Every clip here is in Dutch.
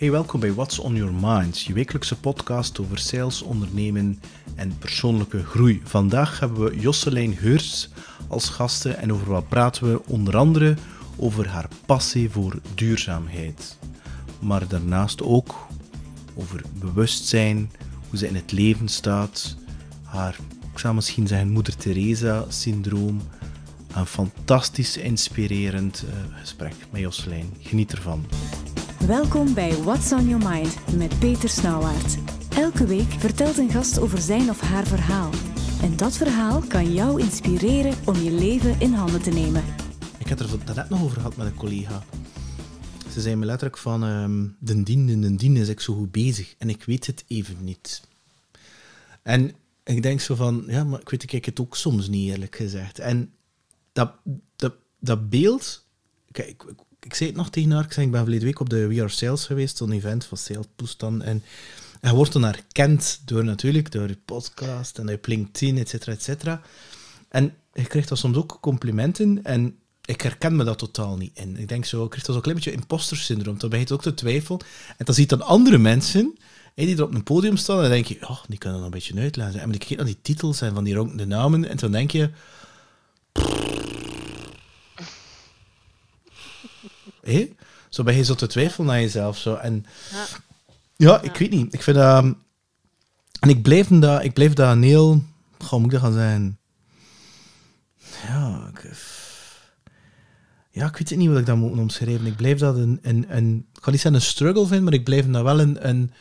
Hey, welkom bij What's on Your Mind, je wekelijkse podcast over sales, ondernemen en persoonlijke groei. Vandaag hebben we Josselijn Heurs als gasten en over wat praten we? Onder andere over haar passie voor duurzaamheid. Maar daarnaast ook over bewustzijn, hoe ze in het leven staat, haar, ik zou misschien zeggen, Moeder Teresa-syndroom. Een fantastisch inspirerend eh, gesprek met Josselijn. Geniet ervan. Welkom bij What's on Your Mind met Peter Snauwaert. Elke week vertelt een gast over zijn of haar verhaal. En dat verhaal kan jou inspireren om je leven in handen te nemen. Ik had er net nog over gehad met een collega. Ze zei me letterlijk van, um, ehm, den dien, den dien is ik zo goed bezig en ik weet het even niet. En ik denk zo van, ja, maar ik weet ik het ook soms niet, eerlijk gezegd. En dat, dat, dat beeld, kijk, ik, ik zei het nog tegen haar, ik, zei, ik ben verleden week op de We Are Sales geweest, een event van Sales dan En, en wordt dan herkend door natuurlijk, door je podcast en op LinkedIn, et cetera, et cetera. En je krijgt dan soms ook complimenten en ik herken me dat totaal niet in. Ik denk zo, ik krijg dat ook een klein beetje imposter syndroom. Dan begint ook te twijfelen. En dan je dan andere mensen die er op een podium staan en denk je, oh, die kunnen dan een beetje uitleggen. En dan kijk je naar die titels en van die ronkende namen en dan denk je... Zo ben je zo te twijfelen naar jezelf. Zo. En ja, ja ik weet niet. Ik vind dat... en ik bleef dat, ik bleef daar heel... gewoon moet ik dat gaan zijn? Ja, ik... Ja, ik weet niet wat ik dat moet omschrijven. Ik bleef dat een... een, een ik ga niet zeggen een struggle vinden, maar ik bleef daar wel een... een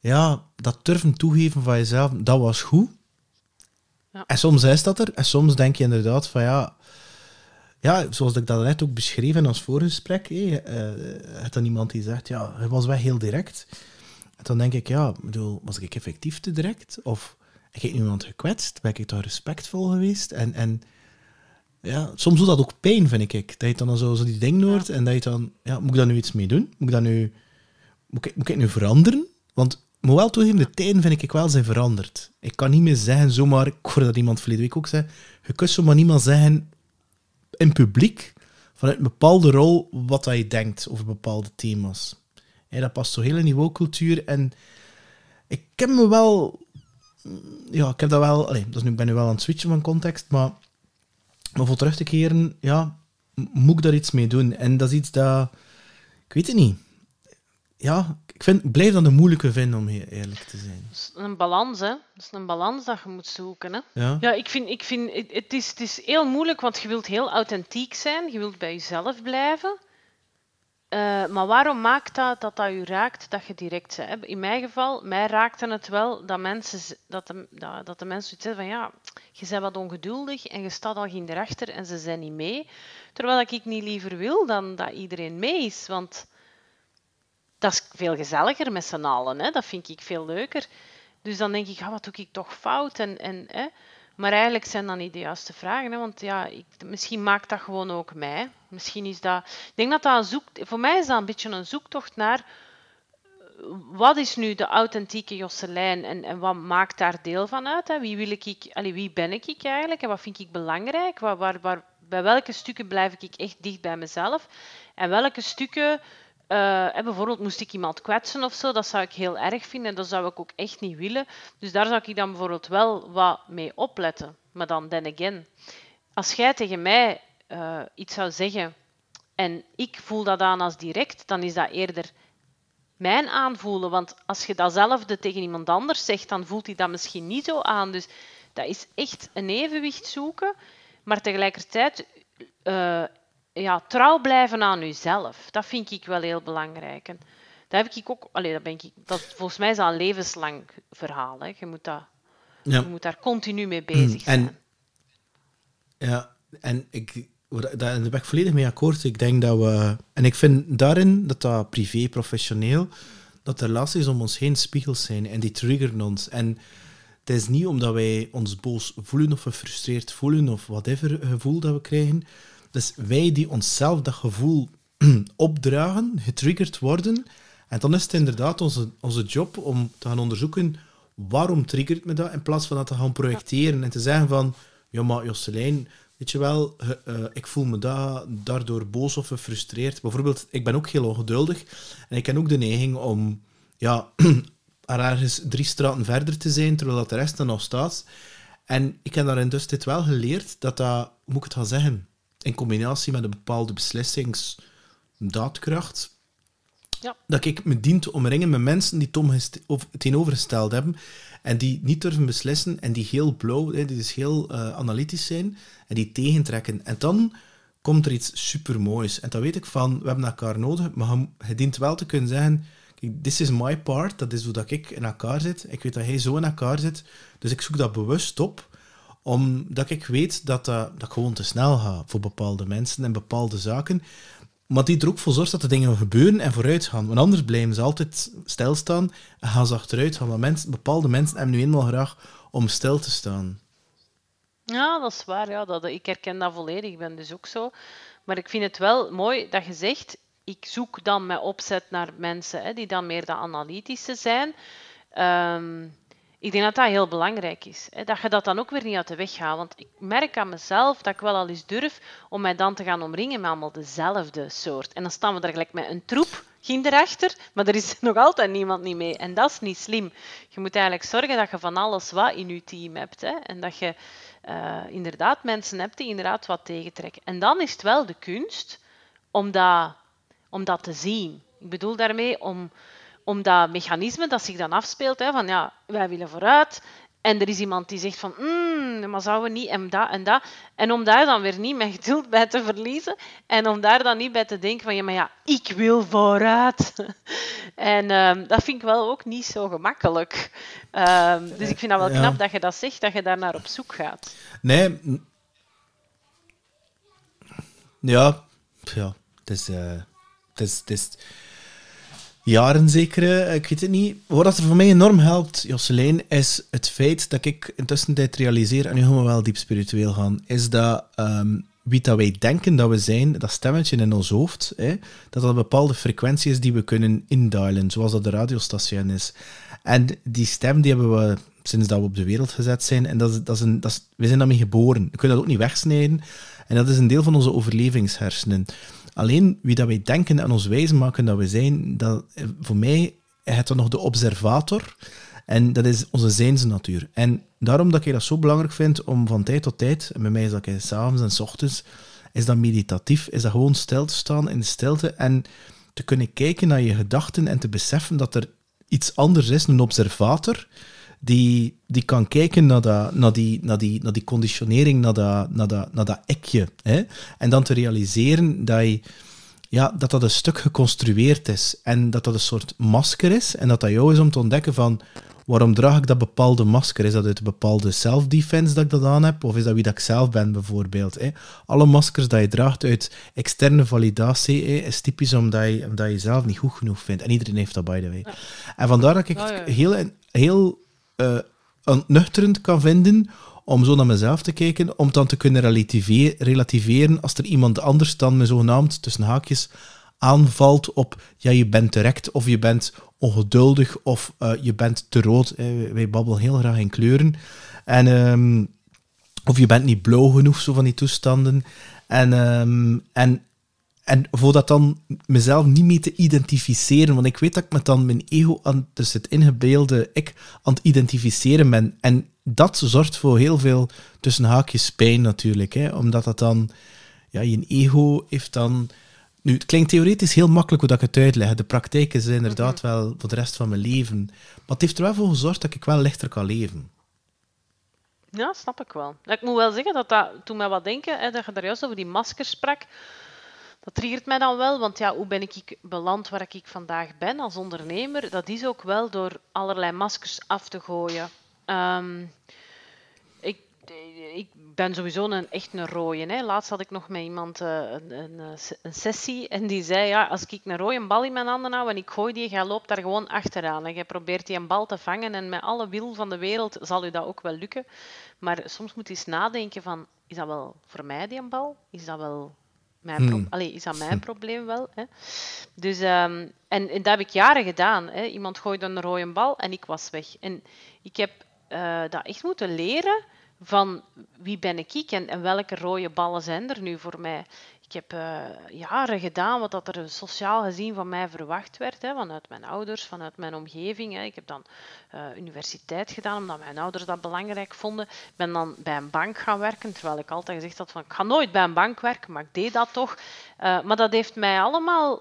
ja, dat durven toegeven van jezelf, dat was goed. Ja. En soms is dat er. En soms denk je inderdaad van ja, ja, zoals ik dat net ook beschreven in ons voorgesprek, hé, eh, had dan iemand die zegt, ja, hij was wel heel direct. En dan denk ik, ja, bedoel, was ik effectief te direct? Of heb ik iemand gekwetst? Ben ik daar respectvol geweest? En, en ja, soms doet dat ook pijn, vind ik. Dat je dan zo, zo die ding hoort en dat je dan, ja, moet ik daar nu iets mee doen? Moet ik dat nu, moet ik, moet ik nu veranderen? Want maar wel toegeven, de tijden vind ik wel zijn veranderd. Ik kan niet meer zeggen zomaar, ik hoorde dat iemand verleden week ook zei, je kunt zomaar niemand zeggen, in publiek vanuit een bepaalde rol wat dat je denkt over bepaalde thema's. Hey, dat past zo heel in die cultuur. En ik heb me wel. Ja, ik heb dat wel. Allez, dus nu, ik ben nu wel aan het switchen van context, maar. Maar voor terug te keren, ja, moet ik daar iets mee doen? En dat is iets dat. Ik weet het niet. Ja, ik, vind, blijf dat een moeilijke vinden, om hier eerlijk te zijn. Dat is een balans, hè. Dat is een balans dat je moet zoeken, hè. Ja, ja ik vind... Ik vind het, is, het is heel moeilijk, want je wilt heel authentiek zijn. Je wilt bij jezelf blijven. Eh, maar waarom maakt dat, dat dat je raakt, dat je direct bent? In mijn geval, mij raakte het wel dat, mensen, dat, de, dat, dat de mensen zeggen van ja, je bent wat ongeduldig en je staat al geen erachter en ze zijn niet mee. Terwijl ik niet liever wil dan dat iedereen mee is, want dat is veel gezelliger met z'n allen. Hè? Dat vind ik veel leuker. Dus dan denk ik, ja, wat doe ik toch fout? En, en, hè? Maar eigenlijk zijn dat niet de juiste vragen. Hè? Want ja, ik, misschien maakt dat gewoon ook mij. Misschien is dat... Ik denk dat dat een Voor mij is dat een beetje een zoektocht naar... Eh, wat is nu de authentieke Josselijn en, en wat maakt daar deel van uit? Hè? Wie, wil ik, ik, allee, wie ben ik, ik eigenlijk en wat vind ik belangrijk? Waar, waar, waar, bij welke stukken blijf ik echt dicht bij mezelf? En welke stukken eh, en bijvoorbeeld moest ik iemand kwetsen of zo, dat zou ik heel erg vinden en dat zou ik ook echt niet willen. Dus daar zou ik dan bijvoorbeeld wel wat mee opletten. Maar dan, then again, als jij tegen mij eh, iets zou zeggen en ik voel dat aan als direct, dan is dat eerder mijn aanvoelen. Want als je datzelfde tegen iemand anders zegt, dan voelt hij dat misschien niet zo aan. Dus dat is echt een evenwicht zoeken, maar tegelijkertijd eh, ja, trouw blijven aan jezelf, Dat vind ik wel heel belangrijk. En dat heb ik ook. Allee, dat ben ik. Dat volgens mij is dat een levenslang verhaal. Hè. Je moet dat. Je moet daar continu mee bezig mm. zijn. En, ja, en ik, daar ben ik volledig mee akkoord. Ik denk dat we. En ik vind daarin dat dat privé, professioneel, dat de relaties om ons heen spiegels zijn en die triggeren ons. En het is niet omdat wij ons boos voelen of gefrustreerd voelen of whatever gevoel dat we krijgen, dus wij die onszelf dat gevoel opdragen, getriggerd worden. En dan is het inderdaad onze, onze job om te gaan onderzoeken waarom triggert me dat, in plaats van dat te gaan projecteren en te zeggen van, ja maar Jocelyn, weet je wel, eh, ik voel me da daardoor boos of gefrustreerd. Bijvoorbeeld, ik ben ook heel ongeduldig en ik heb ook de neiging om, ja, ergens drie straten verder te zijn, terwijl dat de rest er nog staat. En ik heb daarin dus dit wel geleerd, dat dat, hoe moet ik het gaan zeggen, in combinatie met een bepaalde beslissingsdaadkracht, ja. dat ik me dient te omringen met mensen die het tegenovergesteld hebben en die niet durven beslissen en die heel blauw, die dus heel eh, analytisch zijn en die tegentrekken. En dan komt er iets supermoois. En dat weet ik van, we hebben elkaar nodig, maar je dient wel te kunnen zeggen, this is my part, dat is hoe dat ik in elkaar zit. Ik weet dat hij zo in elkaar zit, dus ik zoek dat bewust op omdat ik weet dat, dat gewoon te snel ga voor bepaalde mensen en bepaalde zaken. Maar die er ook voor zorgt dat de dingen gebeuren en vooruit gaan. Want anders blijven ze altijd stilstaan en gaan ze achteruit gaan. Want mensen, bepaalde mensen hebben nu eenmaal graag om stil te staan. Ja, dat is waar. Ja. Dat, ik herken dat volledig. Ik ben dus ook zo. Maar ik vind het wel mooi dat je zegt, ik zoek dan met opzet naar mensen hè, die dan meer de analytische zijn. Um, ik denk dat dat heel belangrijk is. Hè? Dat je dat dan ook weer niet uit de weg gaat. Want ik merk aan mezelf dat ik wel al eens durf om mij dan te gaan omringen met allemaal dezelfde soort. En dan staan we daar gelijk met een troep kinderachter, maar er is nog altijd niemand niet mee. En dat is niet slim. Je moet eigenlijk zorgen dat je van alles wat in je team hebt. Hè? En dat je eh, inderdaad mensen hebt die inderdaad wat tegentrekken. En dan is het wel de kunst om dat, om dat te zien. Ik bedoel daarmee om om dat mechanisme dat zich dan afspeelt, hè, van ja, wij willen vooruit, en er is iemand die zegt van, hmm, maar zouden we niet, en dat en dat. En om daar dan weer niet mijn geduld bij te verliezen. En om daar dan niet bij te denken van, ja, maar ja, ik wil vooruit. en ehm, dat vind ik wel ook niet zo gemakkelijk. Ehm, dus ik vind dat wel knap dat je dat zegt, dat je daar naar op zoek gaat. Nee. Ja. Ja. dus, dus jaren zeker, eh, ik weet het niet. Wat er voor mij enorm helpt, Joseline, is het feit dat ik intussen tijd realiseer, en nu gaan we wel diep spiritueel gaan, is dat ehm, wie dat wij denken dat we zijn, dat stemmetje in ons hoofd, hè, dat dat een bepaalde frequentie is die we kunnen induilen, zoals dat de radiostation is. En die stem die hebben we sinds dat we op de wereld gezet zijn. En dat is, dat is een, dat we zijn daarmee geboren. We kunnen dat ook niet wegsnijden. En dat is een deel van onze overlevingshersenen. Alleen wie dat wij denken en ons wijs maken dat we zijn, dat, eh, voor mij heeft dat nog de observator. En dat is onze zijnsnatuur. En daarom dat ik dat zo belangrijk vind om van tijd tot tijd, en bij mij is dat s'avonds en s ochtends, is dat meditatief, is dat gewoon stil te staan in de stilte en te kunnen kijken naar je gedachten en te beseffen dat er iets anders is, een observator, die, die kan kijken naar, dat, naar, die, naar, die, naar die conditionering, naar dat, naar dat, naar dat ekje. Hè? En dan te realiseren dat je ja, dat dat een stuk geconstrueerd is. En dat dat een soort masker is. En dat dat jou is om te ontdekken van... Waarom draag ik dat bepaalde masker? Is dat uit een bepaalde self-defense dat ik dat aan heb? Of is dat wie dat ik zelf ben, bijvoorbeeld? Hè? Alle maskers dat je draagt uit externe validatie is typisch omdat je, omdat je niet goed genoeg vindt. En iedereen heeft dat, by the way. En vandaar dat ik het heel, heel uh, eh, ontnuchterend kan vinden om zo naar mezelf te kijken, om dan te kunnen relativeren als er iemand anders dan me zogenaamd tussen haakjes aanvalt op ja, je bent direct of je bent ongeduldig of eh, je bent te rood. wij babbelen heel graag in kleuren. En, ehm, of je bent niet blauw genoeg, zo van die toestanden. En, ehm, en en voor dat dan mezelf niet mee te identificeren, want ik weet dat ik met dan mijn ego, aan, dus het ingebeelde ik, aan het identificeren ben. En dat zorgt voor heel veel tussen haakjes pijn natuurlijk, hè? omdat dat dan, ja, je ego heeft dan... Nu, het klinkt theoretisch heel makkelijk hoe dat ik het uitleg. De praktijk is inderdaad mhm. wel voor de rest van mijn leven. Maar het heeft er wel voor gezorgd dat ik wel lichter kan leven. Ja, snap ik wel. Ik moet wel zeggen dat dat toen mij wat denken, hè, dat je daar juist over die maskers sprak, dat triggert mij dan wel, want ja, hoe ben ik beland waar ik vandaag ben als ondernemer? Dat is ook wel door allerlei maskers af te gooien. Ehm, ik, ik, ben sowieso een, echt een rooien. Hè. Laatst had ik nog met iemand eh, een, een, eh, een, sessie en die zei, ja, als ik een rooie bal in mijn handen hou en ik gooi die, jij loopt daar gewoon achteraan. En jij probeert die een bal te vangen en met alle wil van de wereld zal u dat ook wel lukken. Maar soms moet je eens nadenken van, is dat wel voor mij die een bal? Is dat wel mijn hmm. Allee, is dat mijn hm. probleem wel? Hè? Dus, ehm, en, en, dat heb ik jaren gedaan. Hè? Iemand gooide een rode bal en ik was weg. En ik heb eh, dat echt moeten leren van wie ben ik en, en welke rode ballen zijn er nu voor mij. Ik heb eh, jaren gedaan wat dat er sociaal gezien van mij verwacht werd, hè, vanuit mijn ouders, vanuit mijn omgeving. Hè. Ik heb dan eh, universiteit gedaan, omdat mijn ouders dat belangrijk vonden. Ik ben dan bij een bank gaan werken, terwijl ik altijd gezegd had van ik ga nooit bij een bank werken, maar ik deed dat toch. Eh, maar dat heeft mij allemaal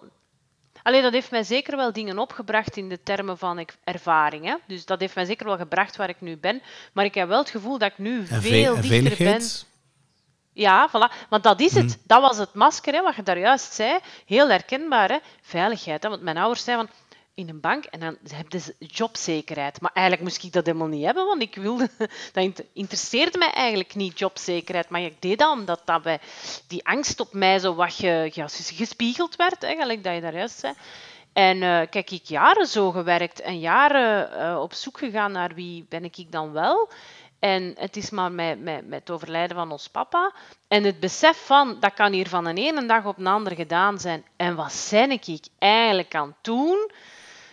Alleen dat heeft mij zeker wel dingen opgebracht in de termen van ervaring. Hè? Dus dat heeft mij zeker wel gebracht waar ik nu ben. Maar ik heb wel het gevoel dat ik nu veel dichter ben. Ja, voilà. Want dat is het. Hmm. Dat was het masker, hè, wat je daar juist zei. Heel herkenbaar, hè. Veiligheid. Want mijn ouders zeiden van, in een bank en dan heb je jobzekerheid. Maar eigenlijk moest ik dat helemaal niet hebben, want ik wilde... Dat interesseerde mij eigenlijk niet, jobzekerheid. Maar ik deed dat omdat dat bij die angst op mij zo wat je, ja, gespiegeld werd, eigenlijk, dat je daar juist zei. En eh, kijk, ik jaren zo gewerkt en jaren eh, op zoek gegaan naar wie ben ik dan wel. En het is maar met, met, met het overlijden van ons papa. En het besef van, dat kan hier van een ene dag op een ander gedaan zijn. En wat zijn ik eigenlijk aan toen doen?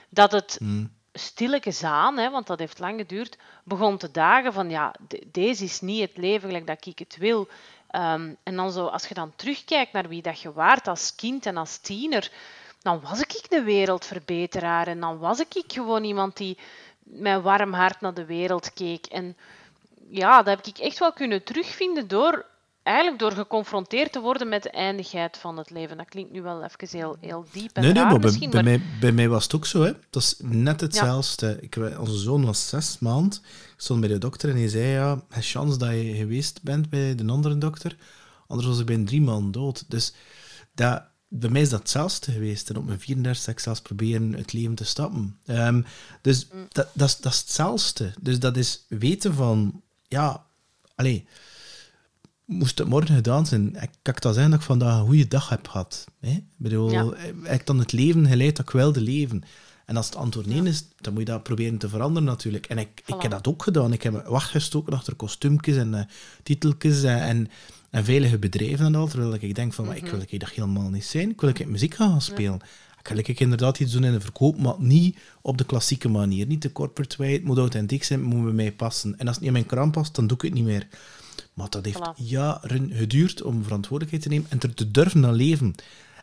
Dat het hmm. stilletjes aan, hè, want dat heeft lang geduurd, begon te dagen van, ja, deze is niet het leven gelijk dat ik het wil. Ehm, en dan zo, als je dan terugkijkt naar wie dat je waart als kind en als tiener, dan was ik de wereldverbeteraar en dan was ik gewoon iemand die met warm hart naar de wereld keek. En ja, dat heb ik echt wel kunnen terugvinden door eigenlijk door geconfronteerd te worden met de eindigheid van het leven. Dat klinkt nu wel even heel, heel diep en nee, nee, maar bij, Mij, bij mij was het ook zo. Hè. Dat is net hetzelfde. Ja. onze zoon was zes maand. Ik stond bij de dokter en hij zei, ja, is kans dat je geweest bent bij de andere dokter. Anders was ik binnen drie maanden dood. Dus dat, bij mij is dat hetzelfde geweest. En op mijn 34 heb ik zelfs proberen het leven te stappen. Ehm, dus mm. dat, dat, dat is hetzelfde. Dus dat is weten van ja, alleen moest het morgen gedaan zijn. Ik kan dat zijn dat ik vandaag een goede dag heb gehad. Hè? Ik bedoel, eh, heb ik dan het leven geleid dat ik de leven? En als het antwoord nee is, dan moet je dat proberen te veranderen natuurlijk. En ik, ik heb dat ook gedaan. Ik heb wacht gestoken achter kostuumjes en eh, titeltjes eh, en, en, veilige bedrijven en al. Terwijl ik denk van, ik mhm. wil ik dag helemaal niet zijn. Ik wil ik muziek gaan spelen ga ik inderdaad iets doen in de verkoop, maar niet op de klassieke manier. Niet de corporate way, het moet authentiek zijn, het moet bij mij passen. En als het niet in mijn kram past, dan doe ik het niet meer. Maar dat heeft jaren geduurd om verantwoordelijkheid te nemen en te durven naar leven.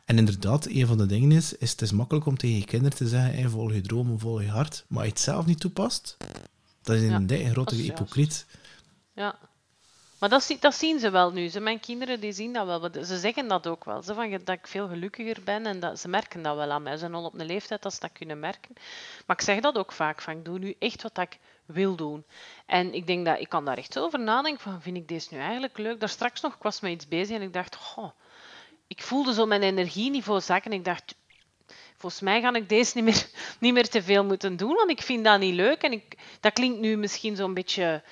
En inderdaad, een van de dingen is, is het is makkelijk om tegen je kinderen te zeggen, hey, volg je dromen, volg je hart, maar als je het zelf niet toepast, dat is een ja, grote hypocriet. Ja, maar dat, dat, zien ze wel nu. Ze, mijn kinderen die zien dat wel. Ze zeggen dat ook wel. Ze, van, dat ik veel gelukkiger ben en dat, ze merken dat wel aan mij. Ze zijn al op een leeftijd dat ze dat kunnen merken. Maar ik zeg dat ook vaak. Van, ik doe nu echt wat ik wil doen. En ik denk dat ik kan daar echt over nadenken. Van, vind ik deze nu eigenlijk leuk? Daar straks nog, ik was met iets bezig en ik dacht... Goh, ik voelde zo mijn energieniveau zakken. En ik dacht, volgens mij ga ik deze niet meer, niet meer te veel moeten doen. Want ik vind dat niet leuk. En ik, dat klinkt nu misschien zo'n beetje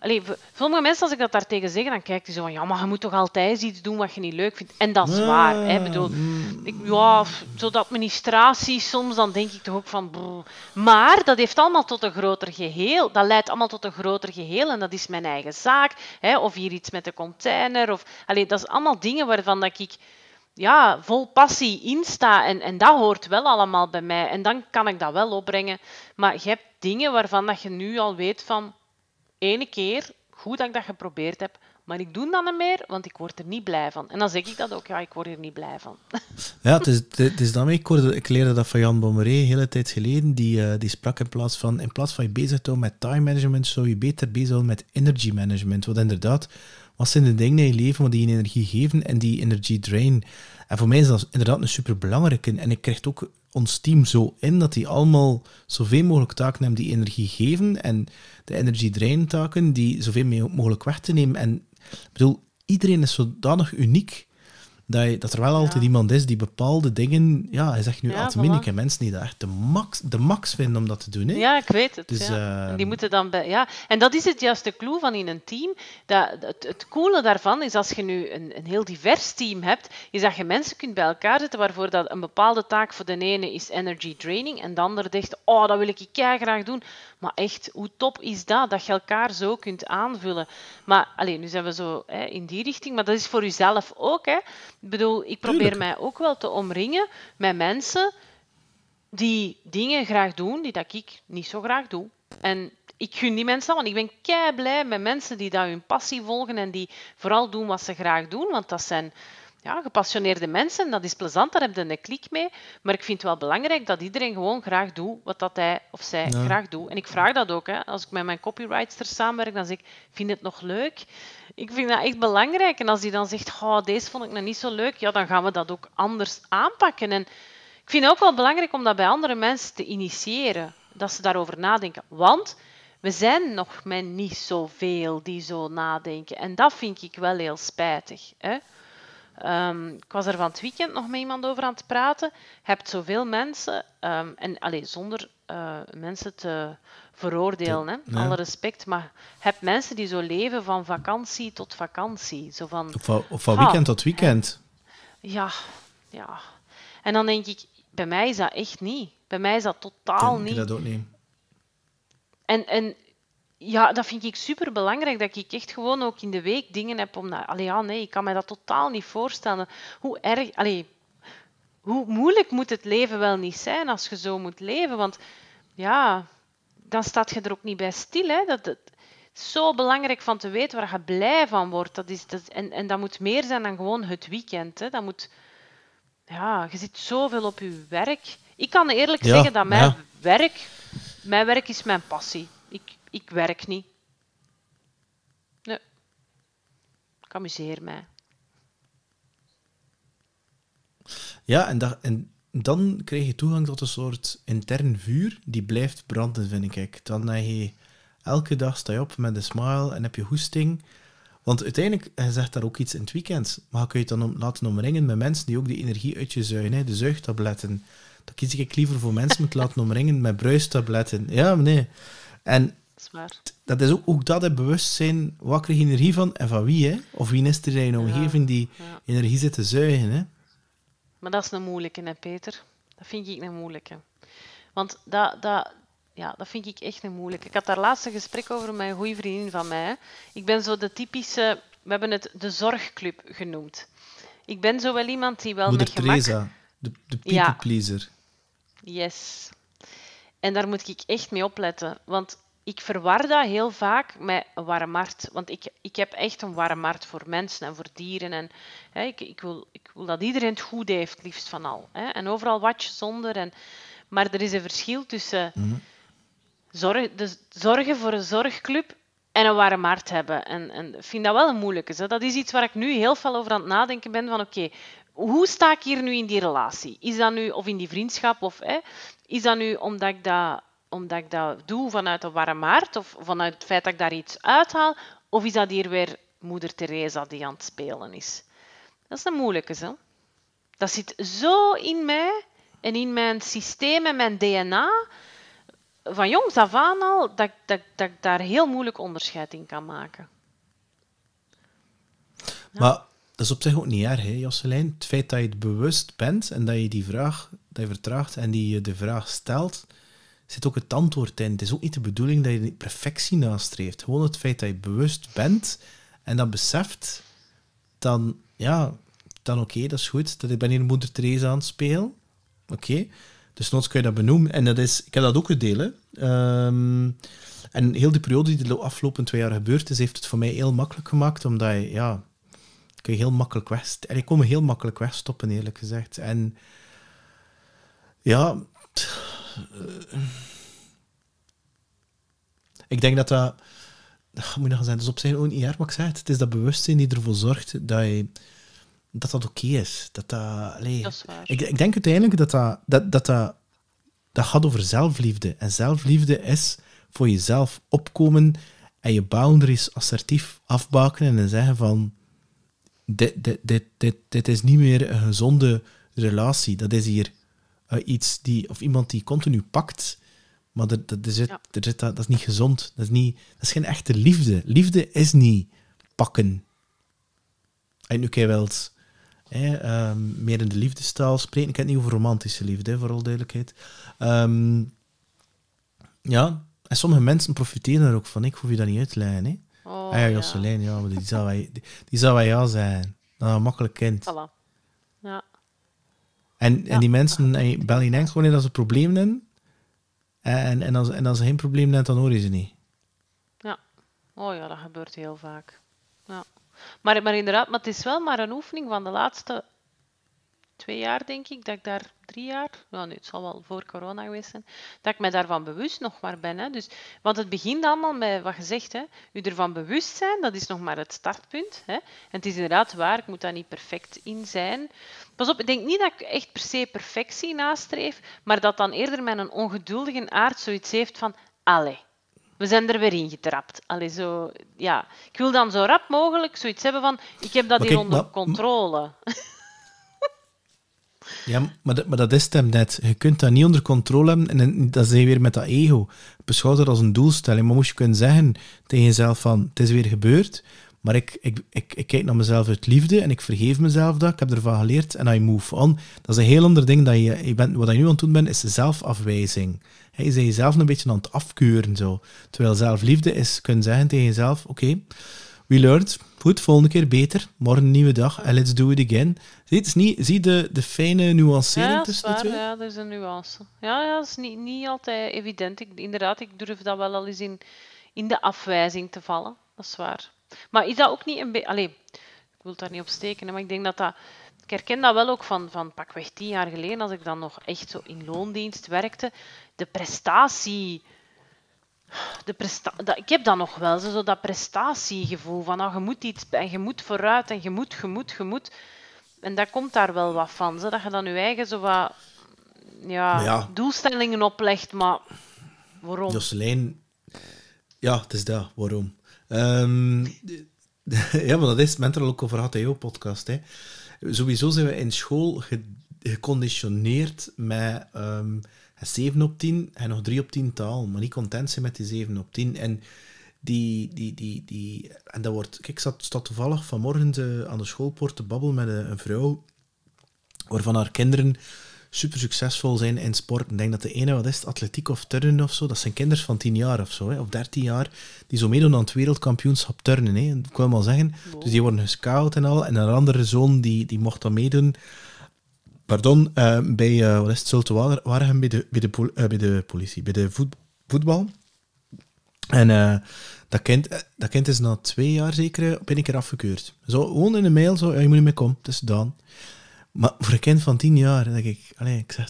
Allee, sommige mensen, als ik dat daartegen zeg, dan kijkt hij zo van, ja, maar je moet toch altijd iets doen wat je niet leuk vindt. En dat is waar. Hè. Ik bedoel, ik, ja, zo de administratie soms, dan denk ik toch ook van... Maar dat heeft allemaal tot een groter geheel. Dat leidt allemaal tot een groter geheel en dat is mijn eigen zaak. Hè. Of hier iets met de container. Of, dat is allemaal dingen waarvan dat ik ja, vol passie insta. En, en dat hoort wel allemaal bij mij. En dan kan ik dat wel opbrengen. Maar je hebt dingen waarvan dat je nu al weet van ene keer, goed dat ik dat geprobeerd heb, maar ik doe dat niet meer, want ik word er niet blij van. En dan zeg ik dat ook, ja, ik word er niet blij van. Ja, het is, het is ik, leerde dat van Jan Bommeré een hele tijd geleden. Die, eh, die sprak in plaats van, in plaats van je bezig te houden met time management, zou je beter bezig zijn met energy management. Want inderdaad, wat zijn de dingen in je leven die je energie geven en die energy drain? En voor mij is dat inderdaad een superbelangrijke. En ik krijg ook ons team zo in dat die allemaal zoveel mogelijk taken hebben die energie geven en de taken die zoveel mogelijk weg te nemen. En ik bedoel, iedereen is zodanig uniek dat, dat er wel altijd iemand is die bepaalde dingen... Ja, hij zegt nu ja, admin, voilà. mensen die dat echt de max, de max vinden om dat te doen. Hè. Ja, ik weet het. Dus, ehm, die moeten dan bij, ja. En dat is het juiste clue van in een team. Dat, het, coole daarvan is als je nu een, een heel divers team hebt, is dat je mensen kunt bij elkaar zetten waarvoor dat een bepaalde taak voor de ene is energy training en de ander dicht, oh, dat wil ik graag doen. Maar echt, hoe top is dat? Dat je elkaar zo kunt aanvullen. Maar alleen, nu zijn we zo hè, in die richting. Maar dat is voor jezelf ook. Hè? Ik bedoel, ik probeer mij ook wel te omringen met mensen die dingen graag doen die dat ik niet zo graag doe. En ik gun die mensen, want ik ben kei blij met mensen die daar hun passie volgen en die vooral doen wat ze graag doen. Want dat zijn ja, gepassioneerde mensen, dat is plezant, daar heb je een klik mee. Maar ik vind het wel belangrijk dat iedereen gewoon graag doet wat dat hij of zij graag doet. En ik vraag dat ook. Hè. Als ik met mijn copywriters samenwerk, dan zeg ik, vind het nog leuk? Ik vind dat echt belangrijk. En als die dan zegt, oh, deze vond ik nog niet zo leuk, ja, dan gaan we dat ook anders aanpakken. En ik vind het ook wel belangrijk om dat bij andere mensen te initiëren. Dat ze daarover nadenken. Want we zijn nog met niet zoveel die zo nadenken. En dat vind ik wel heel spijtig. Hè? Ehm, ik was er van het weekend nog met iemand over aan het praten. Je hebt zoveel mensen, ehm, en allez, zonder eh, mensen te veroordelen, hè? alle respect, maar heb mensen die zo leven van vakantie tot vakantie. Zo van, of, van weekend ah. tot weekend. Ja, ja. En dan denk ik, bij mij is dat echt niet. Bij mij is dat totaal niet. Dat ook niet. En, en ja, dat vind ik super belangrijk. Dat ik echt gewoon ook in de week dingen heb om naar. Allee, ja, nee, ik kan me dat totaal niet voorstellen. Hoe erg. Allee, hoe moeilijk moet het leven wel niet zijn als je zo moet leven? Want ja, dan staat je er ook niet bij stil. Hè? Dat, het zo belangrijk van te weten waar je blij van wordt. Dat is, dat, en, en dat moet meer zijn dan gewoon het weekend. Hè? Dat moet, ja, je zit zoveel op je werk. Ik kan eerlijk zeggen dat mijn werk, mijn werk is mijn passie ik werk niet. Nee, ik amuseer mij. Ja, en, en dan krijg je toegang tot een soort intern vuur die blijft branden, vind ik. Dan heb je elke dag sta je op met een smile en heb je hoesting. Want uiteindelijk, zegt daar ook iets in het weekend, maar kun je het dan om, laten omringen met mensen die ook die energie uit je zuigen, hè? de zuigtabletten. Dan kies ik liever voor mensen met laten omringen met bruistabletten. Ja, nee. En dat is Dat is ook, ook dat, het bewustzijn. Waar krijg je energie van en van wie? Hè? Of wie is er in je omgeving die energie zit te zuigen? Hè? Maar dat is een moeilijke, hè, Peter. Dat vind ik een moeilijke. Want dat, dat, ja, dat vind ik echt een moeilijke. Ik had daar laatste gesprek over met een goede vriendin van mij. Ik ben zo de typische, we hebben het de zorgclub genoemd. Ik ben zo wel iemand die wel met gemak... Teresa, de, de people pleaser. Yes. En daar moet ik echt mee opletten. Want ik verwar dat heel vaak met een warm hart. Want ik, ik heb echt een warm hart voor mensen en voor dieren. En, hè, ik, ik, wil, ik wil dat iedereen het goed heeft, liefst van al. Hè. En overal watje zonder En, maar er is een verschil tussen mhm. zorg, zorgen voor een zorgclub en een warm hart hebben. En, en ik vind dat wel een moeilijke. is Dat is iets waar ik nu heel veel over aan het nadenken ben. Van oké, hoe sta ik hier nu in die relatie? Is dat nu, of in die vriendschap, of hè, is dat nu omdat ik dat omdat ik dat doe vanuit een warm hart of vanuit het feit dat ik daar iets uithaal? Of is dat hier weer moeder Teresa die aan het spelen is? Dat is een moeilijke, hè? Dat zit zo in mij en in mijn systeem en mijn DNA van jongs af aan al dat, dat, dat ik daar heel moeilijk onderscheid in kan maken. Maar dat is op zich ook niet erg, hè, Jocelyn. Het feit dat je het bewust bent en dat je die vraag dat je vertraagt en die je de vraag stelt, zit ook het antwoord in. Het is ook niet de bedoeling dat je perfectie nastreeft. Gewoon het feit dat je bewust bent en dat beseft, dan ja, dan oké, dat is goed. Dat ik ben hier moeder Teresa aan het spelen. Oké. Dus noods kun je dat benoemen. En dat is, ik heb dat ook gedeeld. Um, en heel die periode die de afgelopen twee jaar gebeurd is, heeft het voor mij heel makkelijk gemaakt, omdat je, ja, kun je heel makkelijk west. En ik kom heel makkelijk wegstoppen, eerlijk gezegd. En ja, eh, ik denk dat dat. dat ah, moet nog zijn. Dus op zijn ook niet zei. Het is dat bewustzijn die ervoor zorgt dat je, dat, dat oké is. Dat dat, ik, ik, denk uiteindelijk dat dat, dat, dat, dat, gaat over zelfliefde. En zelfliefde is voor jezelf opkomen en je boundaries assertief afbakenen en zeggen van dit, dit, dit, dit, dit is niet meer een gezonde relatie. Dat is hier uh, iets die, of iemand die continu pakt. Maar dat, dat, is, het, dat, is het, dat, is niet gezond. Dat is, niet, dat is geen echte liefde. Liefde is niet pakken. En nu kan je wel eh, meer in de liefdestaal spreken. Ik heb het niet over romantische liefde, voor al duidelijkheid. Ehm, ja, en sommige mensen profiteren er ook van. Ik hoef je dat niet uit te leggen. Hè. Oh, ah, ja, ja. die zou wij, die, zou wij ja zijn. Nou, makkelijk kind. Voilà. Ja. En, en die mensen, en je, bel je denkt gewoon in als ze problemen hebben. En, en, als, en als ze geen probleem hebben, dan hoor ze niet. Ja. Oh ja, dat gebeurt heel vaak. Ja. Maar, maar inderdaad, maar het is wel maar een oefening van de laatste twee jaar, denk ik, dat ik daar drie jaar, nou nu, het zal wel voor corona geweest zijn, dat ik mij daarvan bewust nog maar ben. Hè. Dus, want het begint allemaal met wat gezegd, hè. u ervan bewust zijn, dat is nog maar het startpunt. Hè. En het is inderdaad waar, ik moet daar niet perfect in zijn. Pas op, ik denk niet dat ik echt per se perfectie nastreef, maar dat dan eerder mijn ongeduldige aard zoiets heeft van, allee, we zijn er weer ingetrapt. Allee, zo, ja. Ik wil dan zo rap mogelijk zoiets hebben van, ik heb dat hier onder controle. Ja, maar dat, maar dat is hem net. Je kunt dat niet onder controle hebben en dat is weer met dat ego. Beschouw dat als een doelstelling. Maar moest je kunnen zeggen tegen jezelf van, het is weer gebeurd, maar ik, ik, ik, ik, kijk naar mezelf uit liefde en ik vergeef mezelf dat. Ik heb ervan geleerd en I move on. Dat is een heel ander ding. Dat je, je bent, wat je nu aan het doen bent, is zelfafwijzing. je bent jezelf een beetje aan het afkeuren. Zo. Terwijl zelfliefde is kunnen zeggen tegen jezelf, oké, we learned, Goed, volgende keer beter. Morgen nieuwe dag. En let's do it again. Zie, is niet, zie de, de fijne nuancering ja, tussen waar, twee? Ja, dat is een nuance. Ja, ja dat is niet, niet altijd evident. Ik, inderdaad, ik durf dat wel al eens in, in de afwijzing te vallen. Dat is waar. Maar is dat ook niet een beetje... Allee, ik wil daar niet op steken, maar ik denk dat dat... Ik herken dat wel ook van, van pakweg tien jaar geleden, als ik dan nog echt zo in loondienst werkte. De prestatie de presta dat, ik heb dat nog wel, zo, dat prestatiegevoel van nou, je moet iets en je moet vooruit en je moet, je moet, je moet. En dat komt daar wel wat van, zo, dat je dan je eigen zo wat ja, doelstellingen oplegt, maar waarom? Jocelyn, ja, het is dat, waarom? Ehm, ja, maar dat is het mental ook over HTO-podcast. Sowieso zijn we in school geconditioneerd met... Ehm, en 7 op 10 en nog 3 op 10 taal, maar niet content zijn met die 7 op 10. En die, die, die, die, en dat wordt, kijk, ik zat, toevallig vanmorgen aan de schoolpoort te babbelen met een, vrouw waarvan haar kinderen super succesvol zijn in sport. Ik denk dat de ene, wat is atletiek of turnen of zo, dat zijn kinderen van 10 jaar of zo, hè, of 13 jaar, die zo meedoen aan het wereldkampioenschap turnen. Hè, dat kan wel zeggen. Dus die worden gescout en al. En een andere zoon die, die mocht dan meedoen pardon, eh, bij, uh, wat is het, Zulte Waregem, bij de, bij, de, eh, bij de politie, bij de voet, voetbal. En dat, kind, dat kind is na twee jaar zeker op één keer afgekeurd. Zo, gewoon in een mail, zo, je moet niet meer komen, het is dan. Maar voor een kind van tien jaar, denk ik, allez, ik zeg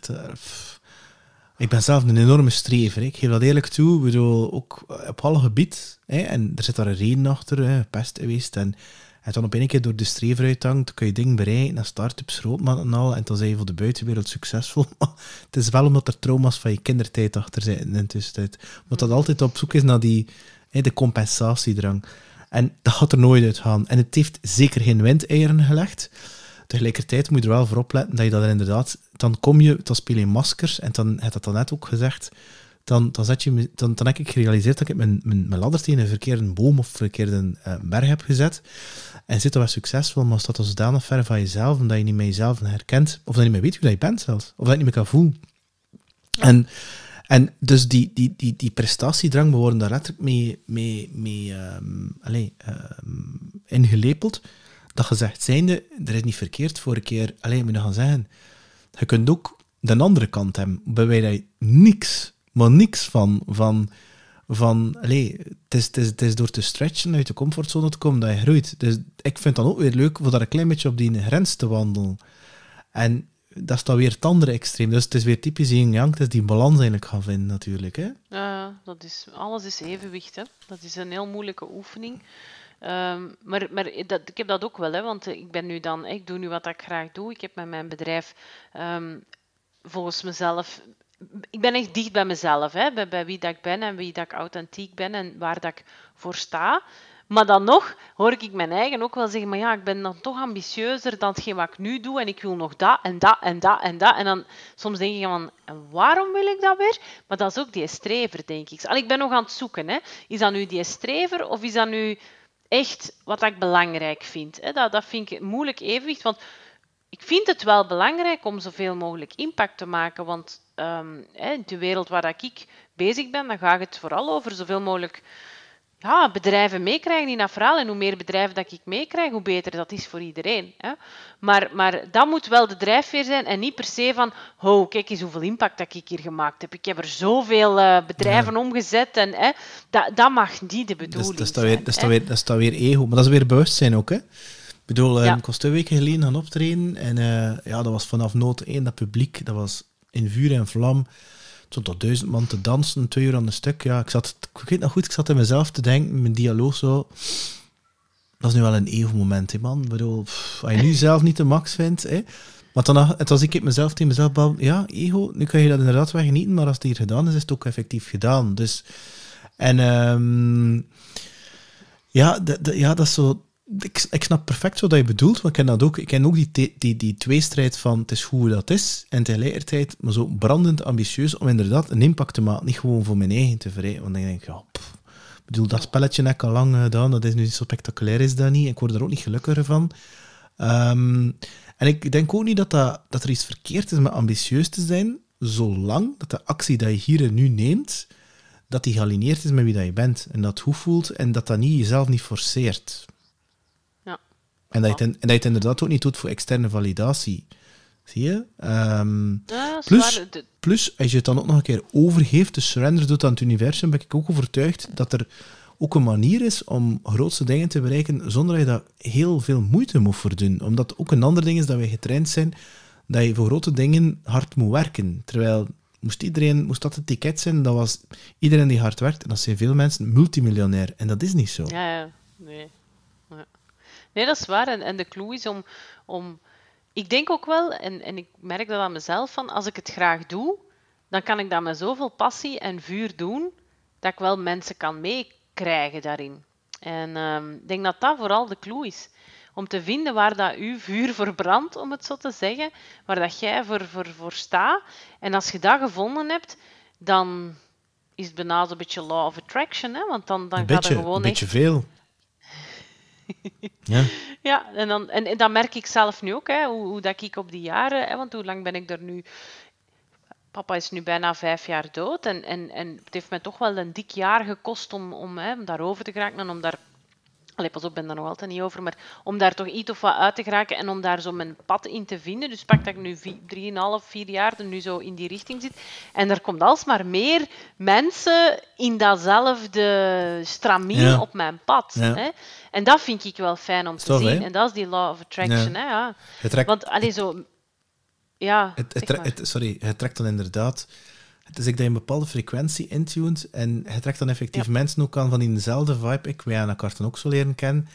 ik ben zelf een enorme strever, ik geef dat eerlijk toe. we bedoel, ook op alle gebied, hè, en er zit daar een reden achter, pest geweest en en dan op een keer door de streef uithangt. dan kun je dingen bereiken naar start-ups, roodman en al. En dan zijn je voor de buitenwereld succesvol. het is wel omdat er trauma's van je kindertijd achter zitten in de tussentijd. Want dat altijd op zoek is naar die de compensatiedrang. En dat gaat er nooit uit gaan. En het heeft zeker geen windeieren gelegd. Tegelijkertijd moet je er wel voor opletten dat je dat inderdaad... Dan kom je, dan speel je maskers, en dan heb dat dan net ook gezegd, dan, dan, je, dan, dan heb ik gerealiseerd dat ik mijn, mijn, mijn ladder tegen een verkeerde boom of verkeerde uh, berg heb gezet. En zit er wel succesvol, maar staat dan zodanig ver van jezelf, omdat je niet meer jezelf herkent, of dat je niet meer weet wie dat je bent zelfs, of dat je niet meer kan voelen. En, en dus die, die, die, die prestatiedrang, we worden daar letterlijk mee, mee, mee um, ehm, allez, ehm, ingelepeld. Dat gezegd zijnde, er is niet verkeerd voor een keer, alleen moet je gaan zeggen. Je kunt ook de andere kant hebben, bij wij dat je niks maar niks van, van, van allee, het, is, het, is, het is door te stretchen uit de comfortzone te komen dat je groeit. Dus ik vind het dan ook weer leuk om daar een klein beetje op die grens te wandelen. En dat is dan weer het andere extreem. Dus het is weer typisch yin yang, het is die balans eigenlijk gaan vinden natuurlijk. Hè? Ja, dat is, alles is evenwicht. Hè? Dat is een heel moeilijke oefening. Ehm, maar maar dat, ik heb dat ook wel, hè, want ik ben nu dan, ik doe nu wat ik graag doe. Ik heb met mijn bedrijf ehm, volgens mezelf ik ben echt dicht bij mezelf, hè? Bij, wie dat ik ben en wie dat ik authentiek ben en waar dat ik voor sta. Maar dan nog hoor ik mijn eigen ook wel zeggen, maar ja, ik ben dan toch ambitieuzer dan hetgeen wat ik nu doe en ik wil nog dat en dat en dat en dat. En dan soms denk ik van, waarom wil ik dat weer? Maar dat is ook die strever, denk ik. Al, ik ben nog aan het zoeken, hè. Is dat nu die strever of is dat nu echt wat ik belangrijk vind? Hè? Dat, dat vind ik moeilijk evenwicht, want ik vind het wel belangrijk om zoveel mogelijk impact te maken, want in ehm, de wereld waar ik bezig ben, dan gaat het vooral over zoveel mogelijk ja, bedrijven meekrijgen in dat verhaal. En hoe meer bedrijven dat ik meekrijg, hoe beter dat is voor iedereen. Hè. Maar, maar dat moet wel de drijfveer zijn en niet per se van, oh, kijk eens hoeveel impact dat ik hier gemaakt heb. Ik heb er zoveel eh, bedrijven omgezet. En, hè, dat, dat mag niet de bedoeling dat, dat zijn. dat, is weer, dat is weer ego, maar dat is weer bewustzijn ook. Hè? Ik bedoel, ja. Ehm, ik was twee weken geleden gaan optreden en eh, ja, dat was vanaf nood één dat publiek, dat was in vuur en vlam stond tot duizend man te dansen, twee uur aan een stuk. Ja, ik, zat, ik weet nog goed, ik zat in mezelf te denken, mijn dialoog zo. Dat is nu wel een even moment, man. Ik bedoel, als je nu zelf niet de max vindt, hè. Maar dan, het was ik mezelf tegen mezelf ja, ego, nu kan je dat inderdaad weggenieten, maar als het hier gedaan is, is het ook effectief gedaan. Dus, en, um, ja, ja, dat is zo ik, ik snap perfect wat je bedoelt, want ik ken, dat ook, ik ken ook die, die, die tweestrijd van het is hoe dat is en tegelijkertijd maar zo brandend ambitieus om inderdaad een impact te maken, niet gewoon voor mijn eigen tevreden, want ik denk ja, pff, ik bedoel, dat spelletje heb ik al lang eh, gedaan, dat is nu zo spectaculair, is dat niet, ik word er ook niet gelukkiger van. Ehm, en ik denk ook niet dat, dat, dat er iets verkeerd is met ambitieus te zijn, zolang dat de actie die je hier en nu neemt, dat die gealineerd is met wie dat je bent en dat hoe voelt en dat dat niet, jezelf niet forceert. En dat, je het, en dat je inderdaad ook niet doet voor externe validatie. Zie je? Ehm, plus, plus, als je het dan ook nog een keer overgeeft, de surrender doet aan het universum, ben ik ook overtuigd dat er ook een manier is om grootste dingen te bereiken zonder dat je daar heel veel moeite moet voor doen. Omdat ook een ander ding is dat wij getraind zijn dat je voor grote dingen hard moet werken. Terwijl moest iedereen, moest dat het ticket zijn, dat was iedereen die hard werkt, en dat zijn veel mensen multimiljonair. En dat is niet zo. Ja, ja. nee. Nee, dat is waar. En, en de clue is om, om... Ik denk ook wel, en, en ik merk dat aan mezelf, van als ik het graag doe, dan kan ik dat met zoveel passie en vuur doen, dat ik wel mensen kan meekrijgen daarin. En ehm, ik denk dat dat vooral de clue is. Om te vinden waar dat uw vuur verbrandt, om het zo te zeggen, waar dat jij voor, voor, staat. En als je dat gevonden hebt, dan is het bijna een beetje law of attraction. Hè? Want dan, dan gaat er gewoon een beetje veel. ja. Ja, en, dan, en, en, dat merk ik zelf nu ook, hè, hoe, hoe dat ik op die jaren, hè, want hoe lang ben ik er nu? Papa is nu bijna vijf jaar dood en, en, en het heeft me toch wel een dik jaar gekost om, om, hè, om daarover te geraken en om daar Allee, pas op, ben daar nog altijd niet over. Maar om daar toch iets of wat uit te geraken en om daar zo mijn pad in te vinden. Dus pak dat ik nu 3,5, 4 jaar er nu zo in die richting zit. En er komt alsmaar meer mensen in datzelfde stramien op mijn pad. Hè? En dat vind ik wel fijn om te zien. En dat is die law of attraction. Hè? Ja. Het trekt, Want zo... Ja, sorry, het trekt dan inderdaad het is dus ik dat je een bepaalde frequentie intunt en je trekt dan effectief mensen ook aan van diezelfde vibe. Ik wil aan elkaar ook zo leren kennen.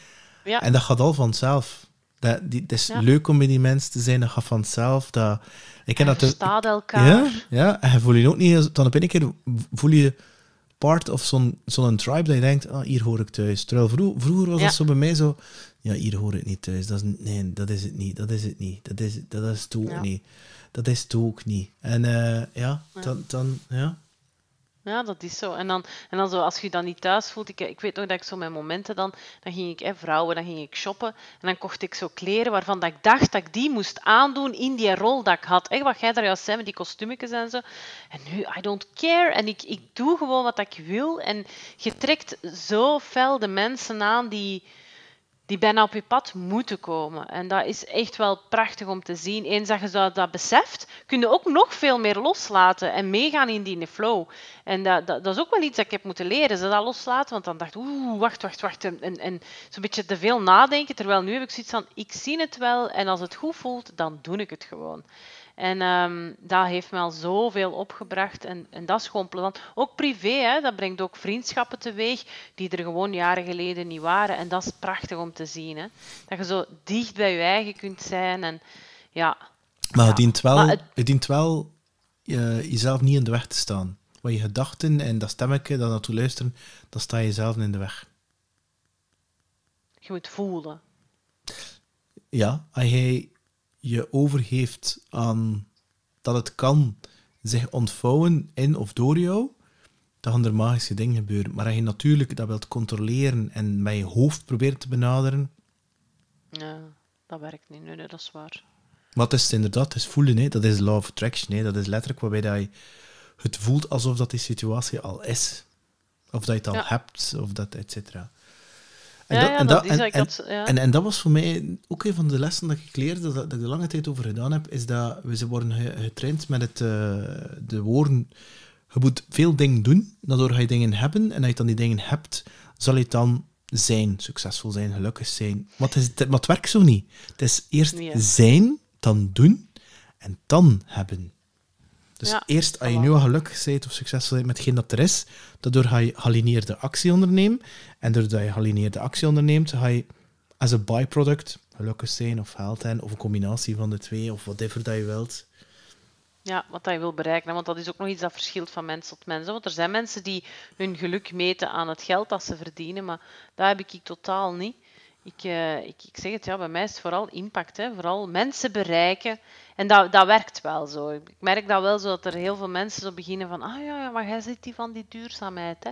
Ja. En dat gaat al vanzelf. Dat, die, het is leuk om bij die mensen te zijn, dat gaat vanzelf. Dat, ik ken dat verstaat elkaar. Ja, ja, en je voel je ook niet... Dan op een keer voel je part of zo'n zo'n tribe dat je denkt, ah, hier hoor ik thuis. Terwijl vroeger was dat zo bij mij zo, ja, hier hoor ik niet thuis. Dat is, nee, dat is het niet, dat is het niet, dat is, dat is het ook niet dat is het ook niet. En eh, ja, Dan, dan, ja, ja, dat is zo. En dan, en dan zo, als je dan niet thuis voelt. Ik, ik weet nog dat ik zo mijn momenten dan. Dan ging ik hè, vrouwen, dan ging ik shoppen. En dan kocht ik zo kleren waarvan dat ik dacht dat ik die moest aandoen in die rol dat ik had. Echt wat jij daar juist zei met die kostuumetjes en zo. En nu, I don't care. En ik, ik doe gewoon wat ik wil. En je trekt zo fel de mensen aan die die bijna op je pad moeten komen. En dat is echt wel prachtig om te zien. Eens dat je dat, dat beseft, kun je ook nog veel meer loslaten en meegaan in die flow. En dat, dat, dat is ook wel iets dat ik heb moeten leren. Ze dat loslaten, want dan dacht ik, oeh, wacht, wacht, wacht. En, en, en zo'n beetje te veel nadenken. Terwijl nu heb ik zoiets van, ik zie het wel en als het goed voelt, dan doe ik het gewoon. En um, dat heeft me al zoveel opgebracht. En, en dat is gewoon plezant. Ook privé, hè, dat brengt ook vriendschappen teweeg die er gewoon jaren geleden niet waren. En dat is prachtig om te zien. Hè. Dat je zo dicht bij je eigen kunt zijn. En, ja. Maar het dient wel, het... dient wel eh, jezelf niet in de weg te staan. Wat je gedachten en dat stemmetje dat naartoe luisteren, dan sta je zelf in de weg. Je moet voelen. Ja, als jij je overgeeft aan dat het kan zich ontvouwen in of door jou, dan gaan er magische dingen gebeuren. Maar als je natuurlijk dat wilt controleren en met je hoofd probeert te benaderen... Ja, dat werkt niet. Nee, dat is waar. Maar het is inderdaad, het is voelen, hè. dat is law of attraction. Hè. Dat is letterlijk waarbij dat je het voelt alsof dat die situatie al is. Of dat je het al hebt, of dat, et cetera. En dat was voor mij ook een van de lessen dat ik leerde, dat, dat ik er lange tijd over gedaan heb, is dat we ze worden getraind met het, eh, de woorden. Je moet veel dingen doen, daardoor ga je dingen hebben. En als je dan die dingen hebt, zal je dan zijn, succesvol zijn, gelukkig zijn. Wat is het, maar het werkt zo niet. Het is eerst zijn, dan doen en dan hebben. Dus eerst, als je nu al gelukkig bent of succesvol bent met hetgeen dat er is, daardoor ga je galineerde actie ondernemen. En doordat je galineerde actie onderneemt, ga je als een byproduct gelukkig zijn of geld hebben, of een combinatie van de twee, of whatever dat je wilt. Ja, wat je wil bereiken. Want dat is ook nog iets dat verschilt van mens tot mens. Want er zijn mensen die hun geluk meten aan het geld dat ze verdienen, maar dat heb ik, totaal niet. Ik, eh, ik, ik, zeg het, ja, bij mij is het vooral impact. Hè. Vooral mensen bereiken en dat, dat werkt wel zo. Ik merk dat wel zo dat er heel veel mensen zo beginnen van, ah ja, maar jij zit die van die duurzaamheid. Hè.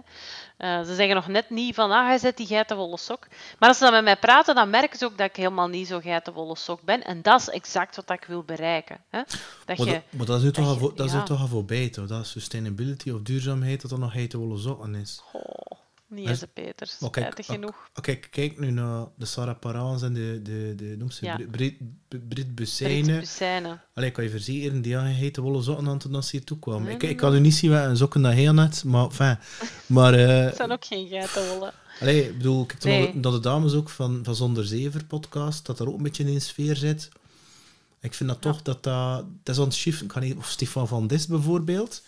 Eh, ze zeggen nog net niet van, ah, jij zit die geitenwolle sok. Maar als ze dan met mij praten, dan merken ze ook dat ik helemaal niet zo geitenwolle sok ben. En dat is exact wat ik wil bereiken. Hè. Dat maar, je, dat, maar dat is toch al, dat is toch al voorbij, toch? Dat sustainability of duurzaamheid, dat er nog geitenwolle sok is. Niet eens de Peters, maar is spijtig genoeg. Oké, kijk nu naar de Sarah Parans en de, de, de noem ze, ja. Brit, Brit Bussijnen. Allee, kan je verzekeren, die aangegeten wollen sokken aan toen ze hier toe kwam. ik, nee, ik kan u niet zien wat een sokken dat heel net, maar fijn. Maar, uh, het zijn ook geen wollen. Allee, ik bedoel, ik nee. dat de dames ook van, van Zonder Zever podcast, dat er ook een beetje in sfeer zit. Ik vind dat toch dat dat... Dat is aan het shiften. Of Stefan van Dis bijvoorbeeld...